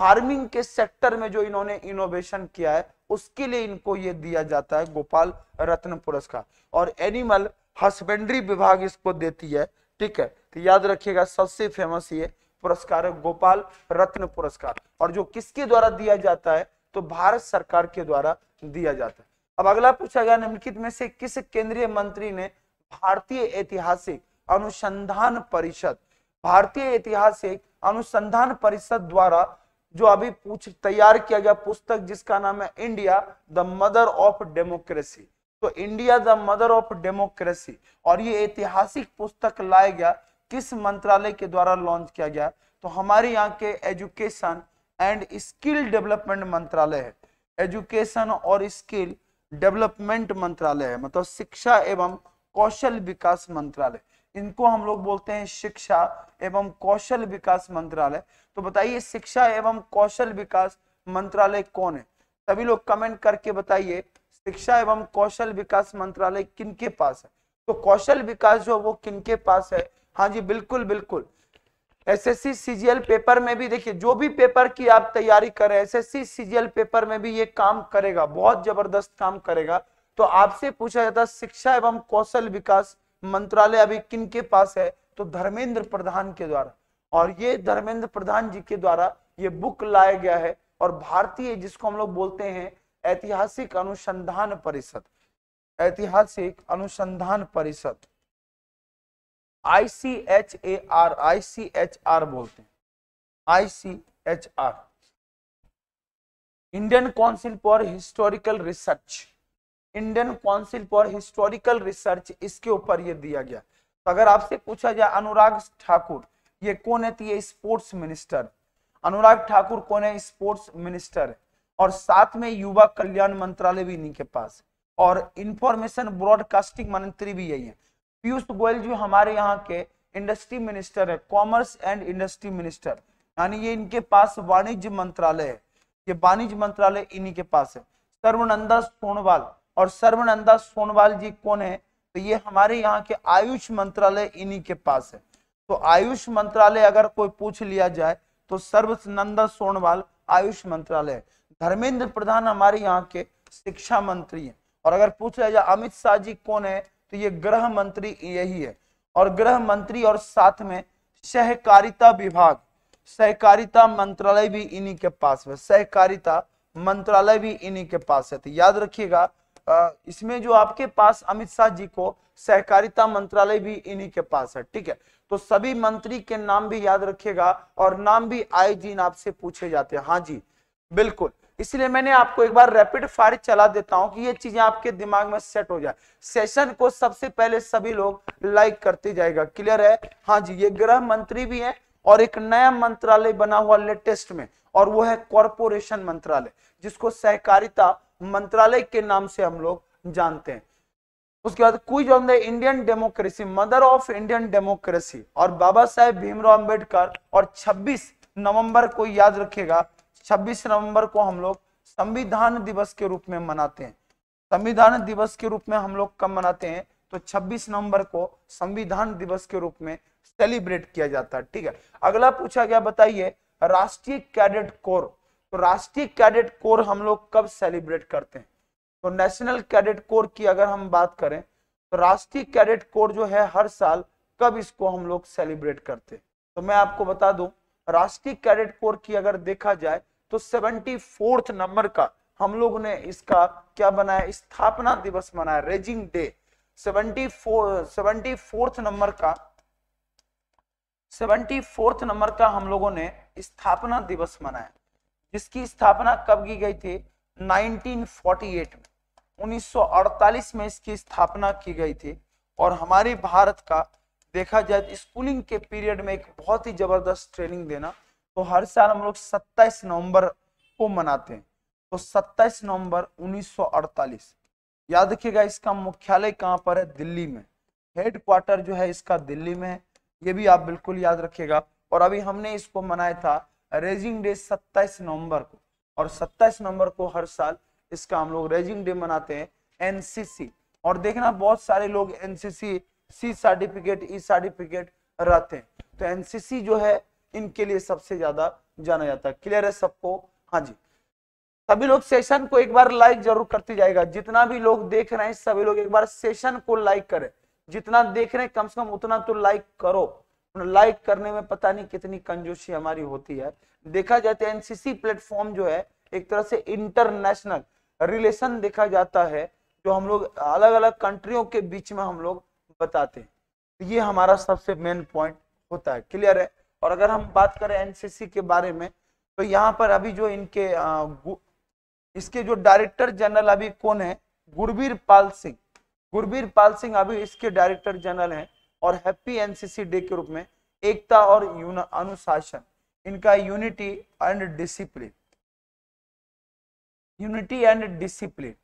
फार्मिंग के सेक्टर में जो इन्होंने इनोवेशन किया है उसके लिए इनको ये दिया जाता है गोपाल रत्न पुरस्कार और एनिमल हस्बेंड्री विभाग इसको देती है ठीक है तो याद रखिएगा सबसे फेमस ये पुरस्कार है गोपाल रत्न पुरस्कार और जो किसके द्वारा दिया जाता है तो भारत सरकार के द्वारा दिया जाता है अब अगला पूछा गया निम्नलिखित में से किस केंद्रीय मंत्री ने भारतीय ऐतिहासिक अनुसंधान परिषद भारतीय ऐतिहासिक अनुसंधान परिषद द्वारा जो अभी पूछ तैयार किया गया पुस्तक जिसका नाम है India the mother of democracy तो India the mother of democracy और ये ऐतिहासिक पुस्तक लाया गया किस मंत्रालय के द्वारा लॉन्च किया गया तो हमारे यहाँ के एजुकेशन एंड स्किल डेवलपमेंट मंत्रालय है एजुकेशन और स्किल डेवलपमेंट मंत्रालय है मतलब शिक्षा एवं कौशल विकास मंत्रालय इनको हम लोग बोलते हैं शिक्षा एवं कौशल विकास मंत्रालय तो बताइए शिक्षा एवं कौशल विकास मंत्रालय कौन है सभी लोग कमेंट करके बताइए शिक्षा एवं कौशल विकास मंत्रालय किनके पास है तो कौशल विकास जो वो किनके पास है हाँ जी बिल्कुल बिल्कुल एसएससी सीजीएल पेपर में भी देखिए जो भी पेपर की आप तैयारी करें एसएससी सीजीएल पेपर में भी ये काम करेगा बहुत जबरदस्त काम करेगा तो आपसे पूछा जाता शिक्षा एवं कौशल विकास मंत्रालय अभी किन के पास है तो धर्मेंद्र प्रधान के द्वारा और ये धर्मेंद्र प्रधान जी के द्वारा ये बुक लाया गया है और भारतीय जिसको हम लोग बोलते हैं ऐतिहासिक अनुसंधान परिषद ऐतिहासिक अनुसंधान परिषद आई सी एच ए आर बोलते हैं I Indian Council for Historical Research Indian Council for Historical Research इसके ऊपर ये दिया गया तो अगर आपसे पूछा जाए अनुराग ठाकुर ये कौन है तो ये स्पोर्ट्स मिनिस्टर अनुराग ठाकुर कौन है स्पोर्ट्स मिनिस्टर है और साथ में युवा कल्याण मंत्रालय भी के पास और इंफॉर्मेशन ब्रॉडकास्टिंग मंत्री भी यही है पीयूष गोयल जो हमारे यहाँ के इंडस्ट्री मिनिस्टर है कॉमर्स एंड इंडस्ट्री मिनिस्टर यानी ये इनके पास वाणिज्य मंत्रालय है ये वाणिज्य मंत्रालय इन्हीं के पास है सर्वनंदा सोनवाल और सर्वनंदा सोनवाल जी कौन है तो ये हमारे यहाँ के आयुष मंत्रालय इन्हीं के पास है तो आयुष मंत्रालय अगर कोई पूछ लिया जाए तो सर्वनंदा सोनवाल आयुष मंत्रालय धर्मेंद्र प्रधान हमारे यहाँ के शिक्षा मंत्री हैं और अगर पूछा जाए अमित शाह जी कौन है तो ये गृह मंत्री यही है और गृह मंत्री और साथ में सहकारिता विभाग सहकारिता मंत्रालय भी इन्हीं के पास है सहकारिता मंत्रालय भी इन्हीं के पास है तो याद रखिएगा इसमें जो आपके पास अमित शाह जी को सहकारिता मंत्रालय भी इन्हीं के पास है ठीक है तो सभी मंत्री के नाम भी याद रखिएगा और नाम भी आए दिन आपसे पूछे जाते हैं हाँ जी बिल्कुल इसलिए मैंने आपको एक बार रैपिड फायर चला देता हूं कि ये चीजें आपके दिमाग में सेट हो जाए सेशन को सबसे पहले सभी लोग लाइक करते जाएगा क्लियर है हाँ जी ये गृह मंत्री भी है और एक नया मंत्रालय बना हुआ लेटेस्ट में और वो है कॉरपोरेशन मंत्रालय जिसको सहकारिता मंत्रालय के नाम से हम लोग जानते हैं उसके बाद quiz on the Indian democracy mother of Indian democracy और बाबा साहेब भीमराव अंबेडकर और 26 नवंबर को याद रखेगा 26 नवंबर को हम लोग संविधान दिवस के रूप में मनाते हैं संविधान दिवस के रूप में हम लोग कब मनाते हैं तो 26 नवंबर को संविधान दिवस के रूप में सेलिब्रेट किया जाता है ठीक है अगला पूछा गया बताइए राष्ट्रीय कैडेट कोर तो राष्ट्रीय कैडेट कोर हम लोग कब सेलिब्रेट करते हैं तो नेशनल कैडेट कोर की अगर हम बात करें तो राष्ट्रीय कैडेट कोर जो है हर साल कब इसको हम लोग सेलिब्रेट करते हैं तो मैं आपको बता दूं राष्ट्रीय कैडेट कोर की अगर देखा जाए तो सेवेंटी फोर्थ नंबर का हम लोग ने इसका क्या बनाया स्थापना दिवस मनाया raising day seventy four seventy fourth number का सेवेंटी फोर्थ नंबर का हम लोगों ने स्थापना दिवस मनाया जिसकी स्थापना कब की गई थी 1948 में 1948 में इसकी स्थापना की गई थी और हमारे भारत का देखा जाए तो स्कूलिंग के पीरियड में एक बहुत ही जबरदस्त ट्रेनिंग देना तो हर साल हम लोग 27 नवंबर को मनाते हैं तो 27 नवंबर 1948 याद रखिएगा इसका मुख्यालय कहाँ पर है दिल्ली में हेड क्वार्टर जो है इसका दिल्ली में है ये भी आप बिल्कुल याद रखिएगा और अभी हमने इसको मनाया था रेजिंग डे 27 नवंबर को और 27 नवंबर को हर साल इसका हम लोग रेजिंग डे मनाते हैं एनसीसी और देखना बहुत सारे लोग NCC C certificate E certificate रहते हैं तो एनसीसी जो है इनके लिए सबसे ज्यादा जाना जाता है क्लियर है सबको हाँ जी सभी लोग सेशन को एक बार लाइक जरूर करते जाएगा जितना भी लोग देख रहे हैं सभी लोग एक बार सेशन को लाइक करें जितना देख रहे हैं कम से कम उतना तो लाइक करो लाइक करने में पता नहीं कितनी कंजूसी हमारी होती है देखा जाता है एनसीसी प्लेटफॉर्म जो है एक तरह से इंटरनेशनल रिलेशन देखा जाता है जो हम लोग अलग अलग कंट्रियों के बीच में हम लोग बताते हैं ये हमारा सबसे मेन पॉइंट होता है क्लियर है और अगर हम बात करें एनसीसी के बारे में तो यहाँ पर अभी जो इनके आ, इसके जो डायरेक्टर जनरल अभी कौन है गुरबीर पाल सिंह गुरबीर पाल सिंह अभी इसके डायरेक्टर जनरल हैं और हैप्पी एनसीसी डे के रूप में एकता और अनुशासन इनका unity and discipline unity and discipline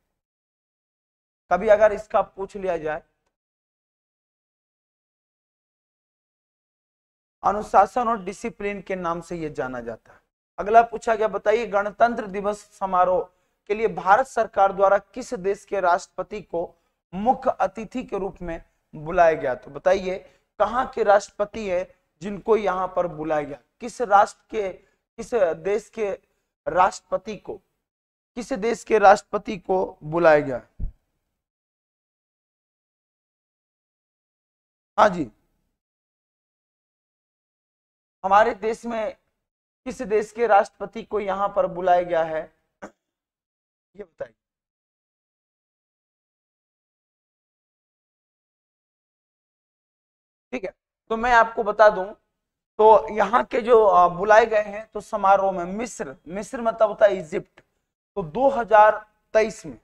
कभी अगर इसका पूछ लिया जाए अनुशासन और डिसिप्लिन के नाम से यह जाना जाता है अगला पूछा गया बताइए गणतंत्र दिवस समारोह के लिए भारत सरकार द्वारा किस देश के राष्ट्रपति को मुख्य अतिथि के रूप में बुलाया गया तो बताइए कहाँ के राष्ट्रपति है जिनको यहाँ पर बुलाया गया किस राष्ट्र के किस देश के राष्ट्रपति को किस देश के राष्ट्रपति को बुलाया गया हाँ जी हमारे देश में किस देश के राष्ट्रपति को यहाँ पर बुलाया गया है ये बताइए ठीक है तो मैं आपको बता दूं तो यहाँ के जो बुलाए गए हैं तो समारोह में मिस्र मिस्र मतलब होता है इजिप्ट तो 2023 में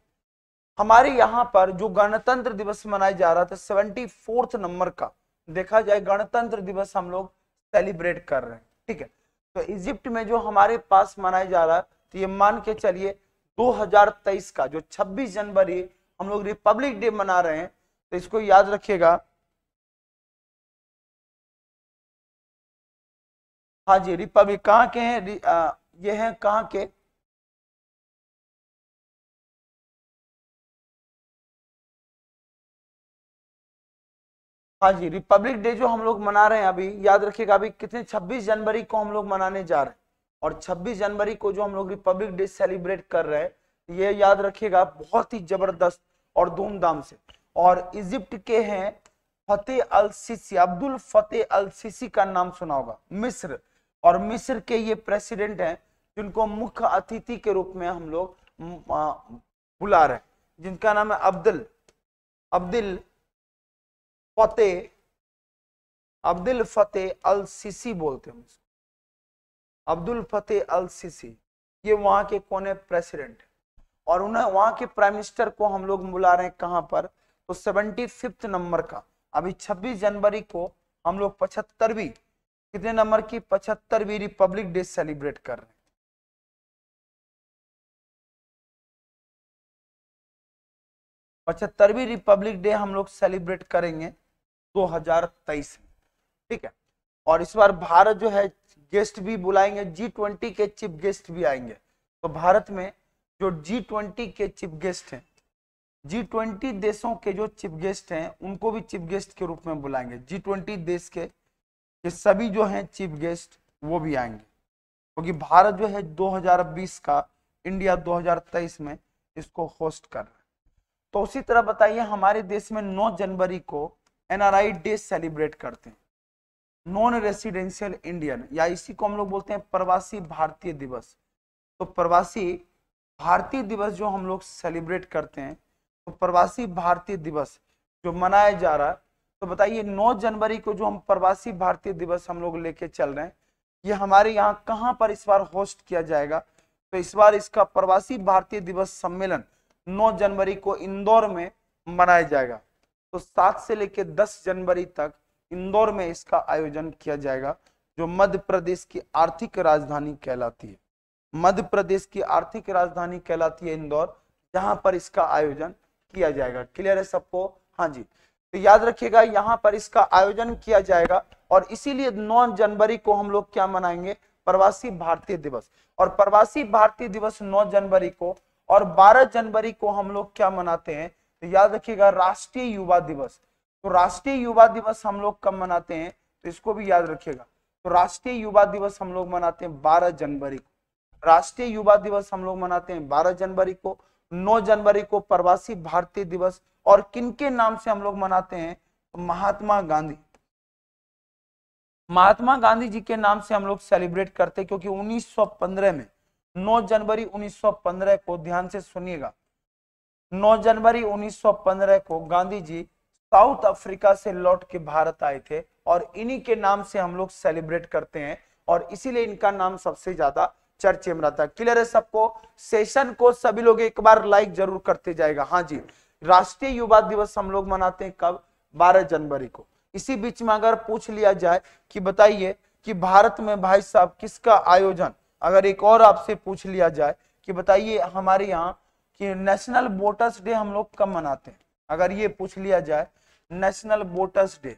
हमारे यहाँ पर जो गणतंत्र दिवस मनाया जा रहा था सेवेंटी फोर्थ नंबर का देखा जाए गणतंत्र दिवस हम लोग सेलिब्रेट कर रहे हैं ठीक है तो इजिप्ट में जो हमारे पास मनाया जा रहा है तो ये मान के चलिए 2023 का जो 26 जनवरी हम लोग रिपब्लिक डे मना रहे हैं तो इसको याद रखिएगा हाँ जी रिपब्लिक कहाँ के हैं ये हैं कहाँ के हाँ जी रिपब्लिक डे जो हम लोग मना रहे हैं अभी याद रखिएगा अभी कितने 26 जनवरी को हम लोग मनाने जा रहे हैं और 26 जनवरी को जो हम लोग रिपब्लिक डे सेलिब्रेट कर रहे हैं ये याद रखिएगा बहुत ही जबरदस्त और धूमधाम से और इजिप्ट के हैं Fattah al Sisi Abdul Fattah al Sisi का नाम सुना होगा मिस्र और मिस्र के ये प्रेसिडेंट हैं जिनको मुख्य अतिथि के रूप में हम लोग बुला रहे हैं जिनका नाम है Abdul Abdul Fattah Abdul Fattah al Sisi बोलते हैं उसको अब्दुल फतेह अल सिसी ये वहां के कौन है प्रेसिडेंट और उन्हें वहां के प्राइम मिनिस्टर को हम लोग बुला रहे हैं कहां पर तो सेवेंटी फिफ्थ नंबर का अभी छब्बीस जनवरी को हम लोग पचहत्तरवीं कितने नंबर की पचहत्तरवीं रिपब्लिक डे सेलिब्रेट कर रहे हैं पचहत्तरवीं रिपब्लिक डे हम लोग सेलिब्रेट करेंगे 2023 में ठीक है और इस बार भारत जो है गेस्ट भी बुलाएंगे जी ट्वेंटी के चीफ गेस्ट भी आएंगे तो भारत में जो जी ट्वेंटी के चीफ गेस्ट हैं जी ट्वेंटी देशों के जो चीफ गेस्ट हैं उनको भी चीफ गेस्ट के रूप में बुलाएंगे जी ट्वेंटी देश के ये सभी जो हैं चीफ गेस्ट वो भी आएंगे क्योंकि तो भारत जो है 2020 का इंडिया 2023 में इसको होस्ट कर रहा है तो उसी तरह बताइए हमारे देश में 9 जनवरी को एनआरआई डे सेलिब्रेट करते हैं नॉन रेसिडेंशियल इंडियन या इसी को हम लोग बोलते हैं प्रवासी भारतीय दिवस तो प्रवासी भारतीय दिवस जो हम लोग सेलिब्रेट करते हैं तो प्रवासी भारतीय दिवस जो मनाया जा रहा है तो बताइए 9 जनवरी को जो हम प्रवासी भारतीय दिवस हम लोग लेके चल रहे हैं ये हमारे यहाँ कहाँ पर इस बार होस्ट किया जाएगा तो इस बार इसका प्रवासी भारतीय दिवस सम्मेलन 9 जनवरी को इंदौर में मनाया जाएगा तो सात से लेकर दस जनवरी तक इंदौर में इसका आयोजन किया जाएगा जो मध्य प्रदेश की आर्थिक राजधानी कहलाती है मध्य प्रदेश की आर्थिक राजधानी कहलाती है इंदौर जहां पर इसका आयोजन किया जाएगा क्लियर है सबको हाँ जी तो याद रखिएगा यहाँ पर इसका आयोजन किया जाएगा और इसीलिए 9 जनवरी को हम लोग क्या मनाएंगे प्रवासी भारतीय दिवस और प्रवासी भारतीय दिवस 9 जनवरी को और 12 जनवरी को हम लोग क्या मनाते हैं तो याद रखिएगा राष्ट्रीय युवा दिवस तो राष्ट्रीय युवा दिवस हम लोग कब मनाते हैं तो इसको भी याद रखिएगा तो राष्ट्रीय युवा दिवस हम लोग मनाते हैं बारह जनवरी को राष्ट्रीय युवा दिवस हम लोग मनाते हैं बारह जनवरी को नौ जनवरी को प्रवासी भारतीय दिवस और किनके नाम से हम लोग मनाते हैं तो महात्मा गांधी महात्मा गांधी जी के नाम से हम लोग सेलिब्रेट करते हैं क्योंकि 1915 में 9 जनवरी 1915 को ध्यान से सुनिएगा 9 जनवरी 1915 को गांधी जी साउथ अफ्रीका से लौट के भारत आए थे और इन्हीं के नाम से हम लोग सेलिब्रेट करते हैं और इसीलिए इनका नाम सबसे ज्यादा चर्चे में रहता है क्लियर है सबको सेशन को सभी लोग एक बार लाइक जरूर करते जाएगा हाँ जी राष्ट्रीय युवा दिवस हम लोग मनाते हैं कब बारह जनवरी को इसी बीच में अगर पूछ लिया जाए कि बताइए कि भारत में भाई साहब किसका आयोजन अगर एक और आपसे पूछ लिया जाए कि बताइए हमारे यहाँ कि नेशनल वोटर्स डे हम लोग कब मनाते हैं अगर ये पूछ लिया जाए नेशनल वोटर्स डे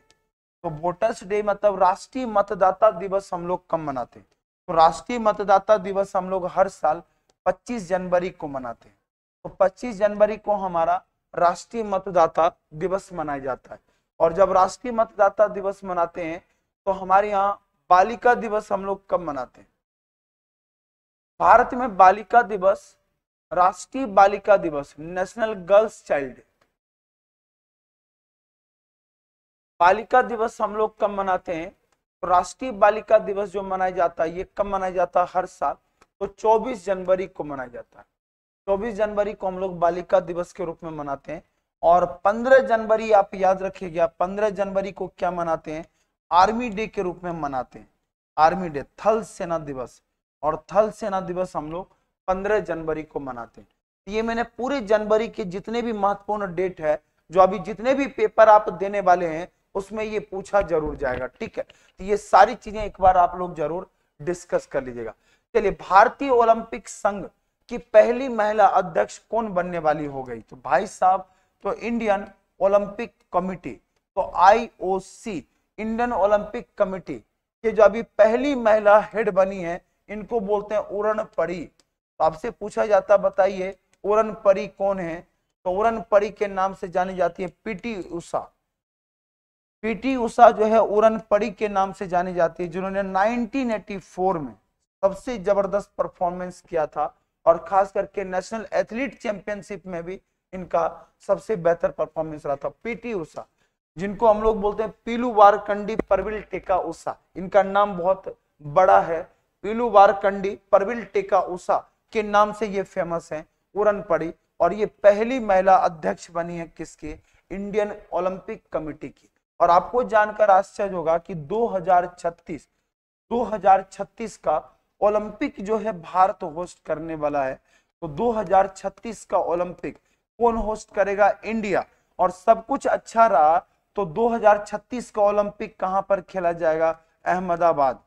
तो वोटर्स डे मतलब राष्ट्रीय मतदाता दिवस हम लोग कब मनाते हैं तो राष्ट्रीय मतदाता दिवस हम लोग हर साल 25 जनवरी को मनाते हैं तो 25 जनवरी को हमारा राष्ट्रीय मतदाता दिवस मनाया जाता है और जब राष्ट्रीय मतदाता दिवस मनाते हैं तो हमारे यहाँ बालिका दिवस हम लोग कब मनाते हैं भारत में बालिका दिवस राष्ट्रीय बालिका दिवस नेशनल गर्ल्स चाइल्ड डे बालिका दिवस हम लोग कब मनाते हैं तो राष्ट्रीय बालिका दिवस जो मनाया जाता है ये कब मनाया जाता है हर साल तो 24 जनवरी को मनाया जाता है 24 जनवरी को हम लोग बालिका दिवस के रूप में मनाते हैं और 15 जनवरी आप याद रखिएगा 15 जनवरी को क्या मनाते हैं आर्मी डे के रूप में मनाते हैं आर्मी डे थल सेना दिवस और थल सेना दिवस हम लोग पंद्रह जनवरी को मनाते हैं तो ये मैंने पूरे जनवरी के जितने भी महत्वपूर्ण डेट है जो अभी जितने भी पेपर आप देने वाले हैं उसमें ये पूछा जरूर जाएगा ठीक है तो ये सारी चीजें एक बार आप लोग जरूर डिस्कस कर लीजिएगा चलिए भारतीय ओलंपिक संघ की पहली महिला अध्यक्ष कौन बनने वाली हो गई तो भाई साहब तो इंडियन ओलंपिक कमिटी तो आईओसी इंडियन ओलंपिक कमिटी के जो अभी पहली महिला हेड बनी है इनको बोलते हैं उरण पड़ी तो आपसे पूछा जाता बताइए उरन परी कौन है तो उरन परी के नाम से जानी जाती है पीटी उषा पीटी उषा जो है उरन परी के नाम से जानी जाती है जिन्होंने 1984 में सबसे जबरदस्त परफॉर्मेंस किया था और खास करके नेशनल एथलीट चैंपियनशिप में भी इनका सबसे बेहतर परफॉर्मेंस रहा था पीटी उषा जिनको हम लोग बोलते हैं पीलू वारकंडी परविल टेका उषा इनका नाम बहुत बड़ा है पीलू वारकंडी परविल टेका उषा के नाम से ये फेमस है उड़न पड़ी और ये पहली महिला अध्यक्ष बनी है किसकी इंडियन ओलंपिक कमेटी की और आपको जानकर आश्चर्य होगा कि 2036 2036 का ओलंपिक जो है भारत होस्ट करने वाला है तो 2036 का ओलंपिक कौन होस्ट करेगा इंडिया और सब कुछ अच्छा रहा तो 2036 का ओलंपिक कहां पर खेला जाएगा अहमदाबाद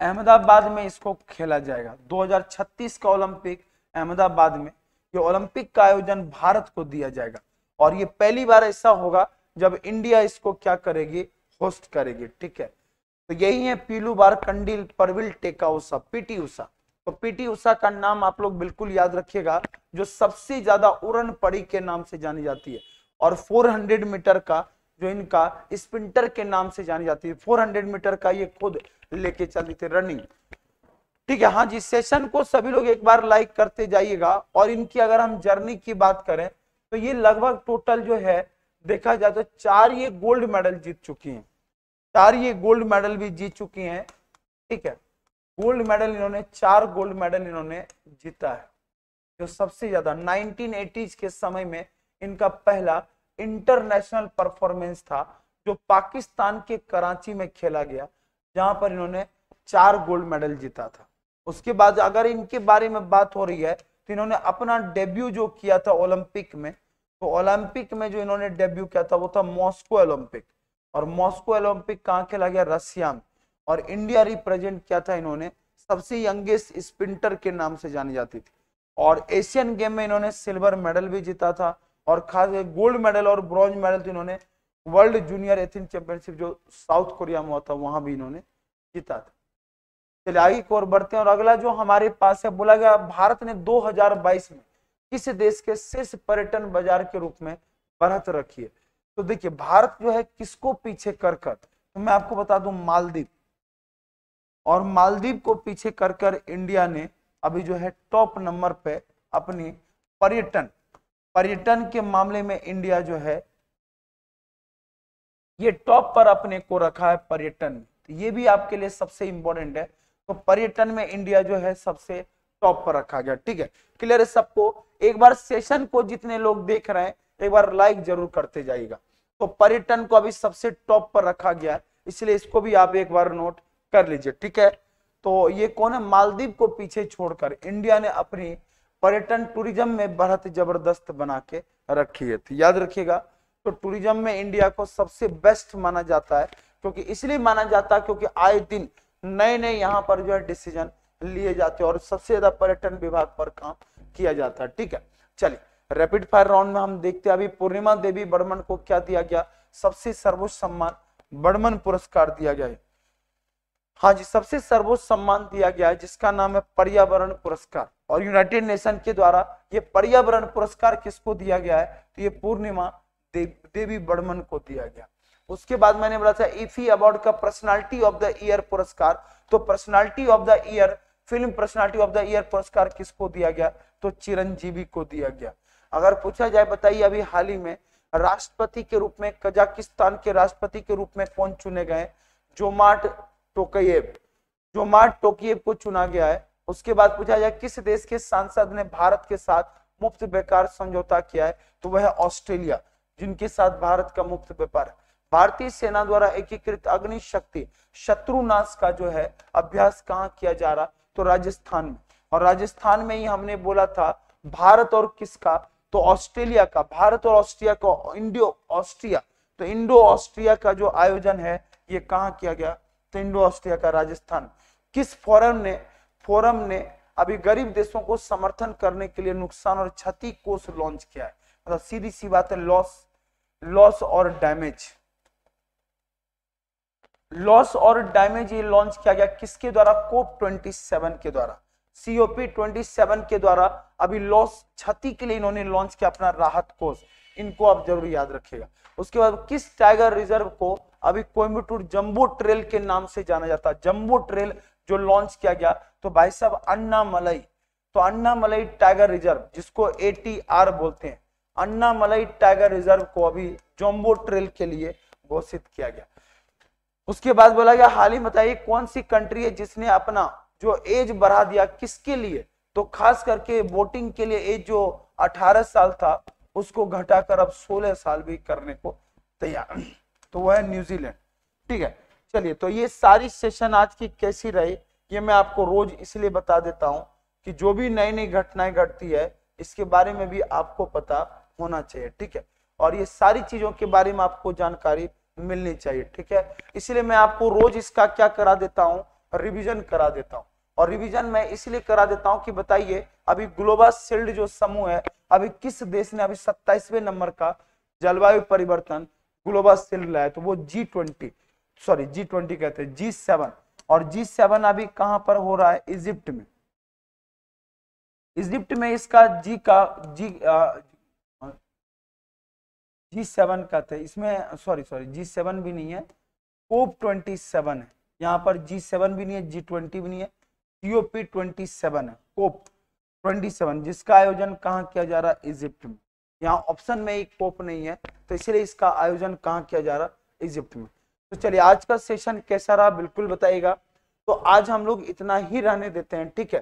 अहमदाबाद में इसको खेला जाएगा 2036 का ओलंपिक अहमदाबाद में ये ओलंपिक का आयोजन भारत को दिया जाएगा और ये पहली बार ऐसा होगा जब इंडिया इसको क्या करेगी होस्ट करेगी ठीक है तो यही है पीलू बार कंडिल परविल टेका उषा पीटी उषा तो पीटी उषा का नाम आप लोग बिल्कुल याद रखिएगा जो सबसे ज्यादा उड़न पड़ी के नाम से जानी जाती है और 400 मीटर का जो इनका स्प्रिंटर के नाम से जानी जाती है 400 मीटर का ये खुद लेके चलते थे रनिंग ठीक है हाँ जी सेशन को सभी लोग एक बार लाइक करते जाइएगा और इनकी अगर हम जर्नी की बात करें तो ये लगभग टोटल जो है देखा जाए तो चार ये गोल्ड मेडल जीत चुकी हैं चार ये गोल्ड मेडल भी जीत चुकी हैं ठीक है गोल्ड मेडल इन्होंने चार गोल्ड मेडल इन्होंने जीता है जो सबसे ज्यादा नाइनटीन के समय में इनका पहला इंटरनेशनल परफॉर्मेंस था जो पाकिस्तान के कराची में खेला गया जहां पर इन्होंने चार गोल्ड मेडल जीता था उसके बाद अगर इनके बारे में बात हो रही है तो इन्होंने अपना डेब्यू जो किया था ओलंपिक में तो ओलंपिक में जो इन्होंने डेब्यू किया था वो था मॉस्को ओलंपिक और मॉस्को ओलंपिक कहाँ खेला गया रसिया में और इंडिया रिप्रेजेंट किया था इन्होंने सबसे यंगेस्ट स्प्रिंटर के नाम से जानी जाती थी और एशियन गेम में इन्होंने सिल्वर मेडल भी जीता था और खास गोल्ड मेडल और ब्रॉन्ज मेडल तो इन्होंने वर्ल्ड जूनियर एथलीट चैंपियनशिप जो साउथ कोरिया में हुआ था वहां भी इन्होंने जीता था चलिए आगे की ओर बढ़ते हैं और अगला जो हमारे पास है बोला गया भारत ने 2022 में किस देश के शीर्ष पर्यटन बाजार के रूप में बढ़त रखी है तो देखिए भारत जो है किसको पीछे कर कर तो मैं आपको बता दूं मालदीव और मालदीव को पीछे कर कर इंडिया ने अभी जो है टॉप नंबर पे अपनी पर्यटन पर्यटन के मामले में इंडिया जो है ये टॉप पर अपने को रखा है पर्यटन ये भी आपके लिए सबसे इंपॉर्टेंट है तो पर्यटन में इंडिया जो है सबसे टॉप पर रखा गया ठीक है क्लियर है सबको एक बार सेशन को जितने लोग देख रहे हैं एक बार लाइक जरूर करते जाइएगा तो पर्यटन को अभी सबसे टॉप पर रखा गया है इसलिए इसको भी आप एक बार नोट कर लीजिए ठीक है तो ये कौन है मालदीव को पीछे छोड़कर इंडिया ने अपनी पर्यटन टूरिज्म में बढ़त जबरदस्त बना के रखी है तो याद रखिएगा तो टूरिज्म में इंडिया को सबसे बेस्ट माना जाता है क्योंकि इसलिए माना जाता है क्योंकि आए दिन नए नए यहाँ पर जो है डिसीजन लिए जाते हैं और सबसे ज्यादा पर्यटन विभाग पर काम किया जाता है ठीक है चलिए रैपिड फायर राउंड में हम देखते हैं अभी पूर्णिमा देवी बर्मन को क्या दिया गया सबसे सर्वोच्च सम्मान बर्मन पुरस्कार दिया गया है हाँ जी सबसे सर्वोच्च सम्मान दिया गया है जिसका नाम है पर्यावरण पुरस्कार और यूनाइटेड नेशन के द्वारा ये पर्यावरण पुरस्कार किसको दिया गया है तो ये पूर्णिमा देवी बर्मन को दिया गया उसके बाद मैंने बोला था इफी अवार्ड का पर्सनालिटी ऑफ द ईयर पुरस्कार तो Personality of the Year film Personality of the Year पुरस्कार किसको दिया गया तो चिरंजीवी को दिया गया अगर पूछा जाए बताइए अभी हाल ही में राष्ट्रपति के रूप में कजाकिस्तान के राष्ट्रपति के रूप में कौन चुने गए जोमार्ट टोकेब जोमार्ट टोकेब को चुना गया है उसके बाद पूछा जाए किस देश के सांसद ने भारत के साथ मुफ्त व्यापार समझौता किया है तो वह ऑस्ट्रेलिया जिनके साथ भारत का मुफ्त व्यापार भारतीय सेना द्वारा एकीकृत अग्नि शक्ति शत्रुनाश का जो है अभ्यास कहाँ किया जा रहा तो राजस्थान में और राजस्थान में ही हमने बोला था भारत और किसका तो ऑस्ट्रेलिया का भारत और ऑस्ट्रिया का इंडियो ऑस्ट्रिया तो इंडो ऑस्ट्रिया का जो आयोजन है ये कहा किया गया तो इंडो ऑस्ट्रिया का राजस्थान किस फोरम ने फोरम ने अभी गरीब देशों को समर्थन करने के लिए नुकसान और क्षति कोष लॉन्च किया है मतलब सीधी सी बात है लॉस लॉस और डैमेज लॉस और डैमेज ये लॉन्च किया गया किसके द्वारा कोप 27 के द्वारा सीओपी 27 के द्वारा अभी लॉस क्षति के लिए इन्होंने लॉन्च किया अपना राहत कोष इनको आप जरूर याद रखिएगा उसके बाद किस टाइगर रिजर्व को अभी कोयम्बटूर जम्बो ट्रेल के नाम से जाना जाता है जम्बो ट्रेल जो लॉन्च किया गया तो भाई साहब अन्ना मलई तो अन्ना मलई टाइगर रिजर्व जिसको एटीआर बोलते हैं अन्ना मलई टाइगर रिजर्व को अभी जोम्बो ट्रेल के लिए घोषित किया गया उसके बाद बोला गया हाल ही बताइए कौन सी कंट्री है जिसने अपना जो एज बढ़ा दिया किसके लिए तो खास करके वोटिंग के लिए एज जो 18 साल था उसको घटाकर अब 16 साल भी करने को तैयार तो वह है न्यूजीलैंड ठीक है चलिए तो ये सारी सेशन आज की कैसी रही ये मैं आपको रोज इसलिए बता देता हूँ कि जो भी नई नई घटनाएं घटती है इसके बारे में भी आपको पता होना चाहिए ठीक है और ये सारी चीजों के बारे में आपको जानकारी मिलनी चाहिए ठीक है इसलिए मैं आपको रोज इसका क्या करा देता हूँ रिविजन करा देता हूँ और रिविजन मैं इसलिए करा देता हूँ कि बताइए अभी ग्लोबल शील्ड जो समूह है अभी किस देश ने अभी सत्ताईसवें नंबर का जलवायु परिवर्तन ग्लोबल शील्ड लाया तो वो G twenty sorry G twenty कहते हैं जी सेवन और जी सेवन अभी कहां पर हो रहा है इजिप्ट में इजिप्ट में इसका जी का जी आ, जी सेवन का थे इसमें सॉरी सॉरी जी सेवन भी नहीं है कोप ट्वेंटी सेवन है यहाँ पर जी सेवन भी नहीं है जी ट्वेंटी भी नहीं है सीओपी ट्वेंटी सेवन है कोप ट्वेंटी सेवन जिसका आयोजन कहाँ किया जा रहा है इजिप्ट में यहाँ ऑप्शन में एक कोप नहीं है तो इसलिए इसका आयोजन कहाँ किया जा रहा है इजिप्ट में तो चलिए आज का सेशन कैसा रहा बिल्कुल बताइएगा तो आज हम लोग इतना ही रहने देते हैं ठीक है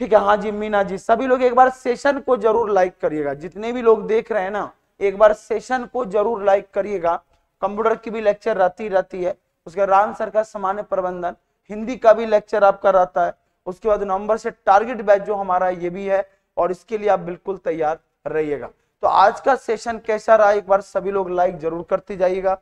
ठीक है हाँ जी मीना जी सभी लोग एक बार सेशन को जरूर लाइक करिएगा जितने भी लोग देख रहे हैं ना एक बार सेशन को जरूर लाइक करिएगा कंप्यूटर की भी लेक्चर रहती रहती है उसके बाद आंसर का सामान्य प्रबंधन हिंदी का भी लेक्चर आपका रहता है उसके बाद नवंबर से टारगेट बैच जो हमारा ये भी है और इसके लिए आप बिल्कुल तैयार रहिएगा तो आज का सेशन कैसा रहा एक बार सभी लोग लाइक जरूर करते जाइएगा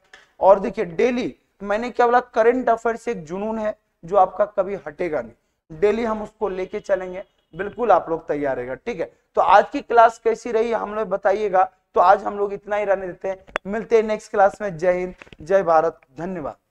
और देखिए डेली मैंने क्या बोला करंट अफेयर से एक जुनून है जो आपका कभी हटेगा नहीं डेली हम उसको लेके चलेंगे बिल्कुल आप लोग तैयार रहेगा ठीक है तो आज की क्लास कैसी रही हम लोग बताइएगा तो आज हम लोग इतना ही रहने देते हैं मिलते हैं नेक्स्ट क्लास में जय हिंद जय भारत धन्यवाद